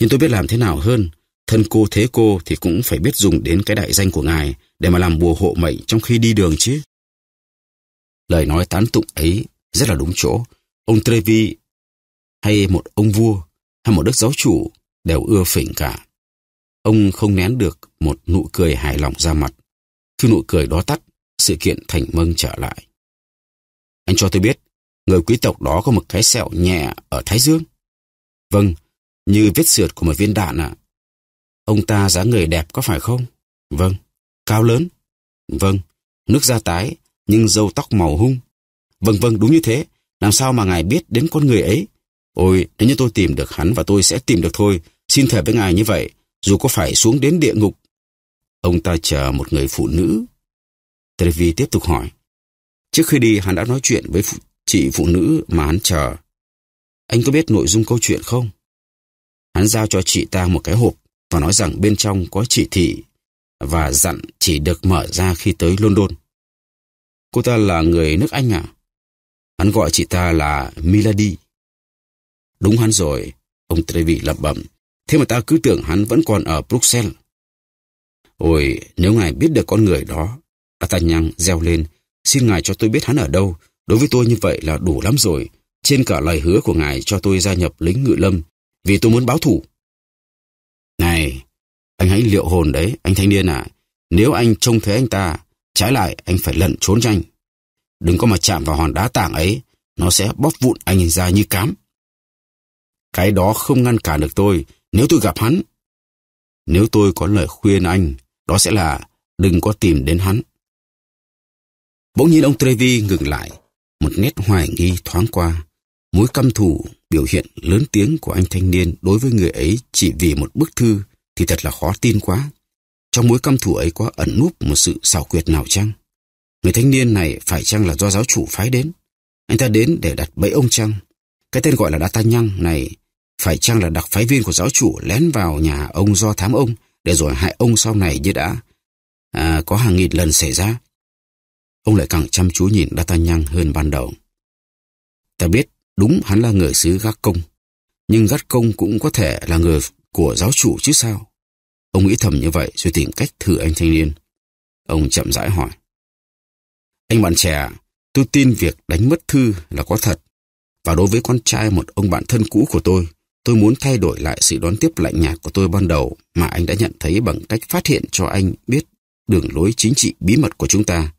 nhưng tôi biết làm thế nào hơn. Thân cô thế cô thì cũng phải biết dùng đến cái đại danh của ngài để mà làm bùa hộ mệnh trong khi đi đường chứ. Lời nói tán tụng ấy rất là đúng chỗ, Ông Trevi hay một ông vua hay một đức giáo chủ đều ưa phỉnh cả. Ông không nén được một nụ cười hài lòng ra mặt. Khi nụ cười đó tắt, sự kiện thành mâng trở lại. Anh cho tôi biết, người quý tộc đó có một cái sẹo nhẹ ở Thái Dương. Vâng, như vết sượt của một viên đạn ạ. Ông ta dáng người đẹp có phải không? Vâng. Cao lớn? Vâng. Nước da tái, nhưng râu tóc màu hung. Vâng vâng, đúng như thế. Làm sao mà ngài biết đến con người ấy? Ôi, nếu như tôi tìm được hắn và tôi sẽ tìm được thôi, xin thề với ngài như vậy, dù có phải xuống đến địa ngục. Ông ta chờ một người phụ nữ. Trevi tiếp tục hỏi. Trước khi đi, hắn đã nói chuyện với phụ, chị phụ nữ mà hắn chờ. Anh có biết nội dung câu chuyện không? Hắn giao cho chị ta một cái hộp và nói rằng bên trong có chỉ thị và dặn chỉ được mở ra khi tới London. Cô ta là người nước Anh à? Hắn gọi chị ta là Milady. Đúng hắn rồi, ông Trevi lẩm bẩm. Thế mà ta cứ tưởng hắn vẫn còn ở Bruxelles. Ôi, nếu ngài biết được con người đó, D'Artagnan reo lên, xin ngài cho tôi biết hắn ở đâu. Đối với tôi như vậy là đủ lắm rồi. Trên cả lời hứa của ngài cho tôi gia nhập lính ngự lâm, vì tôi muốn báo thủ. Này, anh hãy liệu hồn đấy, anh thanh niên à. Nếu anh trông thấy anh ta, trái lại anh phải lẩn trốn tranh. Đừng có mà chạm vào hòn đá tảng ấy, nó sẽ bóp vụn anh ra như cám. Cái đó không ngăn cản được tôi nếu tôi gặp hắn. Nếu tôi có lời khuyên anh, đó sẽ là đừng có tìm đến hắn. Bỗng nhiên ông Trevi ngừng lại, một nét hoài nghi thoáng qua. Mối căm thù biểu hiện lớn tiếng của anh thanh niên đối với người ấy chỉ vì một bức thư thì thật là khó tin quá. Trong mối căm thù ấy có ẩn núp một sự xảo quyệt nào chăng? Người thanh niên này phải chăng là do giáo chủ phái đến? Anh ta đến để đặt bẫy ông chăng? Cái tên gọi là Đa Tan Nhăng này phải chăng là đặc phái viên của giáo chủ lén vào nhà ông do thám ông để rồi hại ông sau này như đã à, có hàng nghìn lần xảy ra? Ông lại càng chăm chú nhìn Đa Tan Nhăng hơn ban đầu. Ta biết đúng hắn là người xứ Gác Công, nhưng Gác Công cũng có thể là người của giáo chủ chứ sao? Ông nghĩ thầm như vậy rồi tìm cách thử anh thanh niên. Ông chậm rãi hỏi. Anh bạn trẻ, tôi tin việc đánh mất thư là có thật. Và đối với con trai một ông bạn thân cũ của tôi, tôi muốn thay đổi lại sự đón tiếp lạnh nhạt của tôi ban đầu mà anh đã nhận thấy bằng cách phát hiện cho anh biết đường lối chính trị bí mật của chúng ta.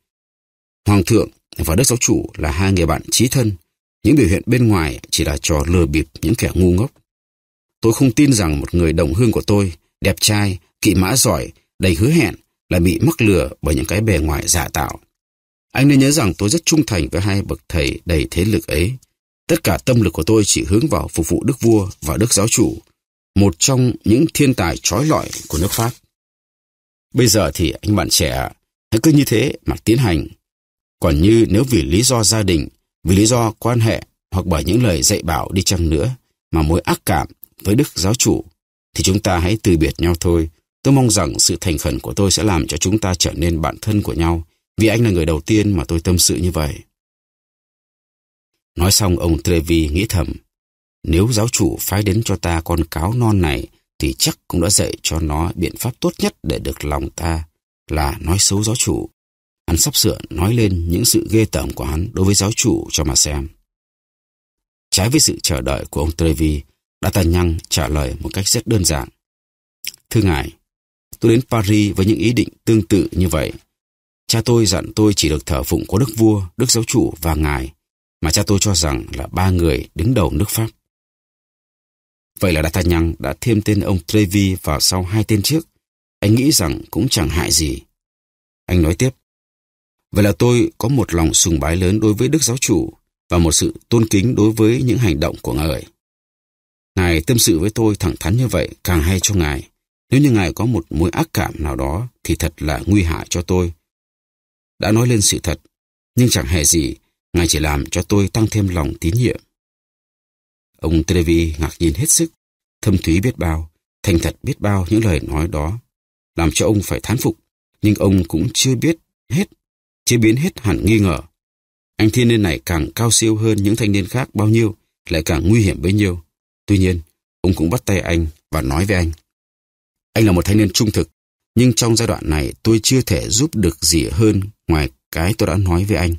Hoàng thượng và đất Giáo Chủ là hai người bạn chí thân. Những biểu hiện bên ngoài chỉ là trò lừa bịp những kẻ ngu ngốc. Tôi không tin rằng một người đồng hương của tôi, đẹp trai, kỵ mã giỏi, đầy hứa hẹn lại bị mắc lừa bởi những cái bề ngoài giả tạo. Anh nên nhớ rằng tôi rất trung thành với hai bậc thầy đầy thế lực ấy. Tất cả tâm lực của tôi chỉ hướng vào phục vụ Đức Vua và Đức Giáo chủ, một trong những thiên tài trói lọi của nước Pháp. Bây giờ thì anh bạn trẻ, hãy cứ như thế mà tiến hành. Còn như nếu vì lý do gia đình, vì lý do quan hệ hoặc bởi những lời dạy bảo đi chăng nữa mà mối ác cảm với Đức Giáo chủ, thì chúng ta hãy từ biệt nhau thôi. Tôi mong rằng sự thành khẩn của tôi sẽ làm cho chúng ta trở nên bạn thân của nhau vì anh là người đầu tiên mà tôi tâm sự như vậy. Nói xong ông Trevi nghĩ thầm, nếu giáo chủ phái đến cho ta con cáo non này thì chắc cũng đã dạy cho nó biện pháp tốt nhất để được lòng ta là nói xấu giáo chủ. Hắn sắp sửa nói lên những sự ghê tởm của hắn đối với giáo chủ cho mà xem. Trái với sự chờ đợi của ông Trevi, đã tàn nhăng trả lời một cách rất đơn giản. Thưa ngài, tôi đến Paris với những ý định tương tự như vậy Cha tôi dặn tôi chỉ được thờ phụng có đức vua, đức giáo chủ và ngài, mà cha tôi cho rằng là ba người đứng đầu nước Pháp. Vậy là D'Artagnan đã thêm tên ông Trevi vào sau hai tên trước. Anh nghĩ rằng cũng chẳng hại gì. Anh nói tiếp. Vậy là tôi có một lòng sùng bái lớn đối với Đức Giáo Chủ và một sự tôn kính đối với những hành động của ngài Ngài tâm sự với tôi thẳng thắn như vậy càng hay cho ngài. Nếu như ngài có một mối ác cảm nào đó thì thật là nguy hại cho tôi đã nói lên sự thật, nhưng chẳng hề gì, ngài chỉ làm cho tôi tăng thêm lòng tín nhiệm. Ông Trevi ngạc nhiên hết sức, thâm thúy biết bao, thành thật biết bao những lời nói đó, làm cho ông phải thán phục, nhưng ông cũng chưa biết hết, chế biến hết hẳn nghi ngờ. Anh thiên niên này càng cao siêu hơn những thanh niên khác bao nhiêu, lại càng nguy hiểm bấy nhiêu. Tuy nhiên, ông cũng bắt tay anh và nói với anh. Anh là một thanh niên trung thực, nhưng trong giai đoạn này tôi chưa thể giúp được gì hơn ngoài cái tôi đã nói với anh.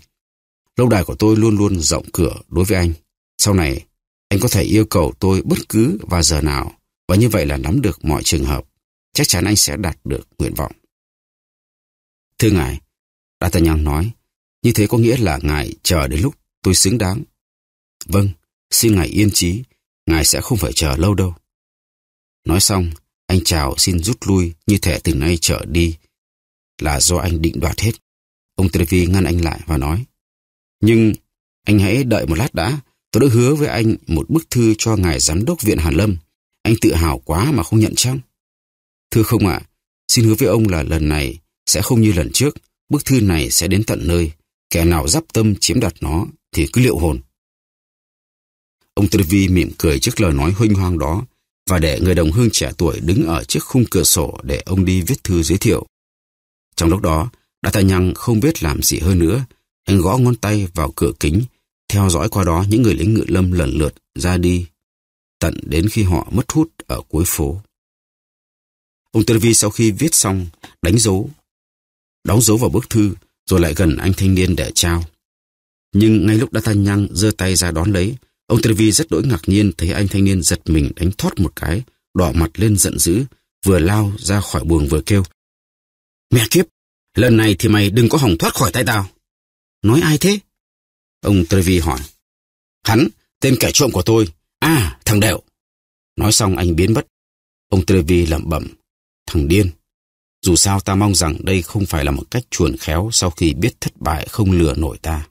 Lâu đài của tôi luôn luôn rộng cửa đối với anh. Sau này, anh có thể yêu cầu tôi bất cứ và giờ nào và như vậy là nắm được mọi trường hợp. Chắc chắn anh sẽ đạt được nguyện vọng. Thưa ngài, D'Artagnan nói, như thế có nghĩa là ngài chờ đến lúc tôi xứng đáng. Vâng, xin ngài yên trí, ngài sẽ không phải chờ lâu đâu. Nói xong, anh chào xin rút lui như thể từ nay trở đi là do anh định đoạt hết. Ông Trevi ngăn anh lại và nói Nhưng anh hãy đợi một lát đã. Tôi đã hứa với anh một bức thư cho ngài giám đốc viện Hàn Lâm. Anh tự hào quá mà không nhận chăng? Thưa không ạ, xin hứa với ông là lần này sẽ không như lần trước. Bức thư này sẽ đến tận nơi. Kẻ nào dắp tâm chiếm đoạt nó thì cứ liệu hồn. Ông Tư mỉm cười trước lời nói huynh hoang đó và để người đồng hương trẻ tuổi đứng ở trước khung cửa sổ để ông đi viết thư giới thiệu. Trong lúc đó, D'Artagnan không biết làm gì hơn nữa, anh gõ ngón tay vào cửa kính, theo dõi qua đó những người lính ngự lâm lần lượt ra đi, tận đến khi họ mất hút ở cuối phố. Ông Tư Vi sau khi viết xong, đánh dấu, đóng dấu vào bức thư, rồi lại gần anh thanh niên để trao. Nhưng ngay lúc D'Artagnan giơ tay ra đón lấy, Ông Tư Vi rất đỗi ngạc nhiên thấy anh thanh niên giật mình đánh thoát một cái, đỏ mặt lên giận dữ, vừa lao ra khỏi buồng vừa kêu. Mẹ kiếp, lần này thì mày đừng có hỏng thoát khỏi tay tao. Nói ai thế? Ông Tư Vi hỏi. Hắn, tên kẻ trộm của tôi. À, thằng Đẹo. Nói xong anh biến mất. Ông Tư Vi lẩm bẩm. Thằng điên. Dù sao ta mong rằng đây không phải là một cách chuồn khéo sau khi biết thất bại không lừa nổi ta.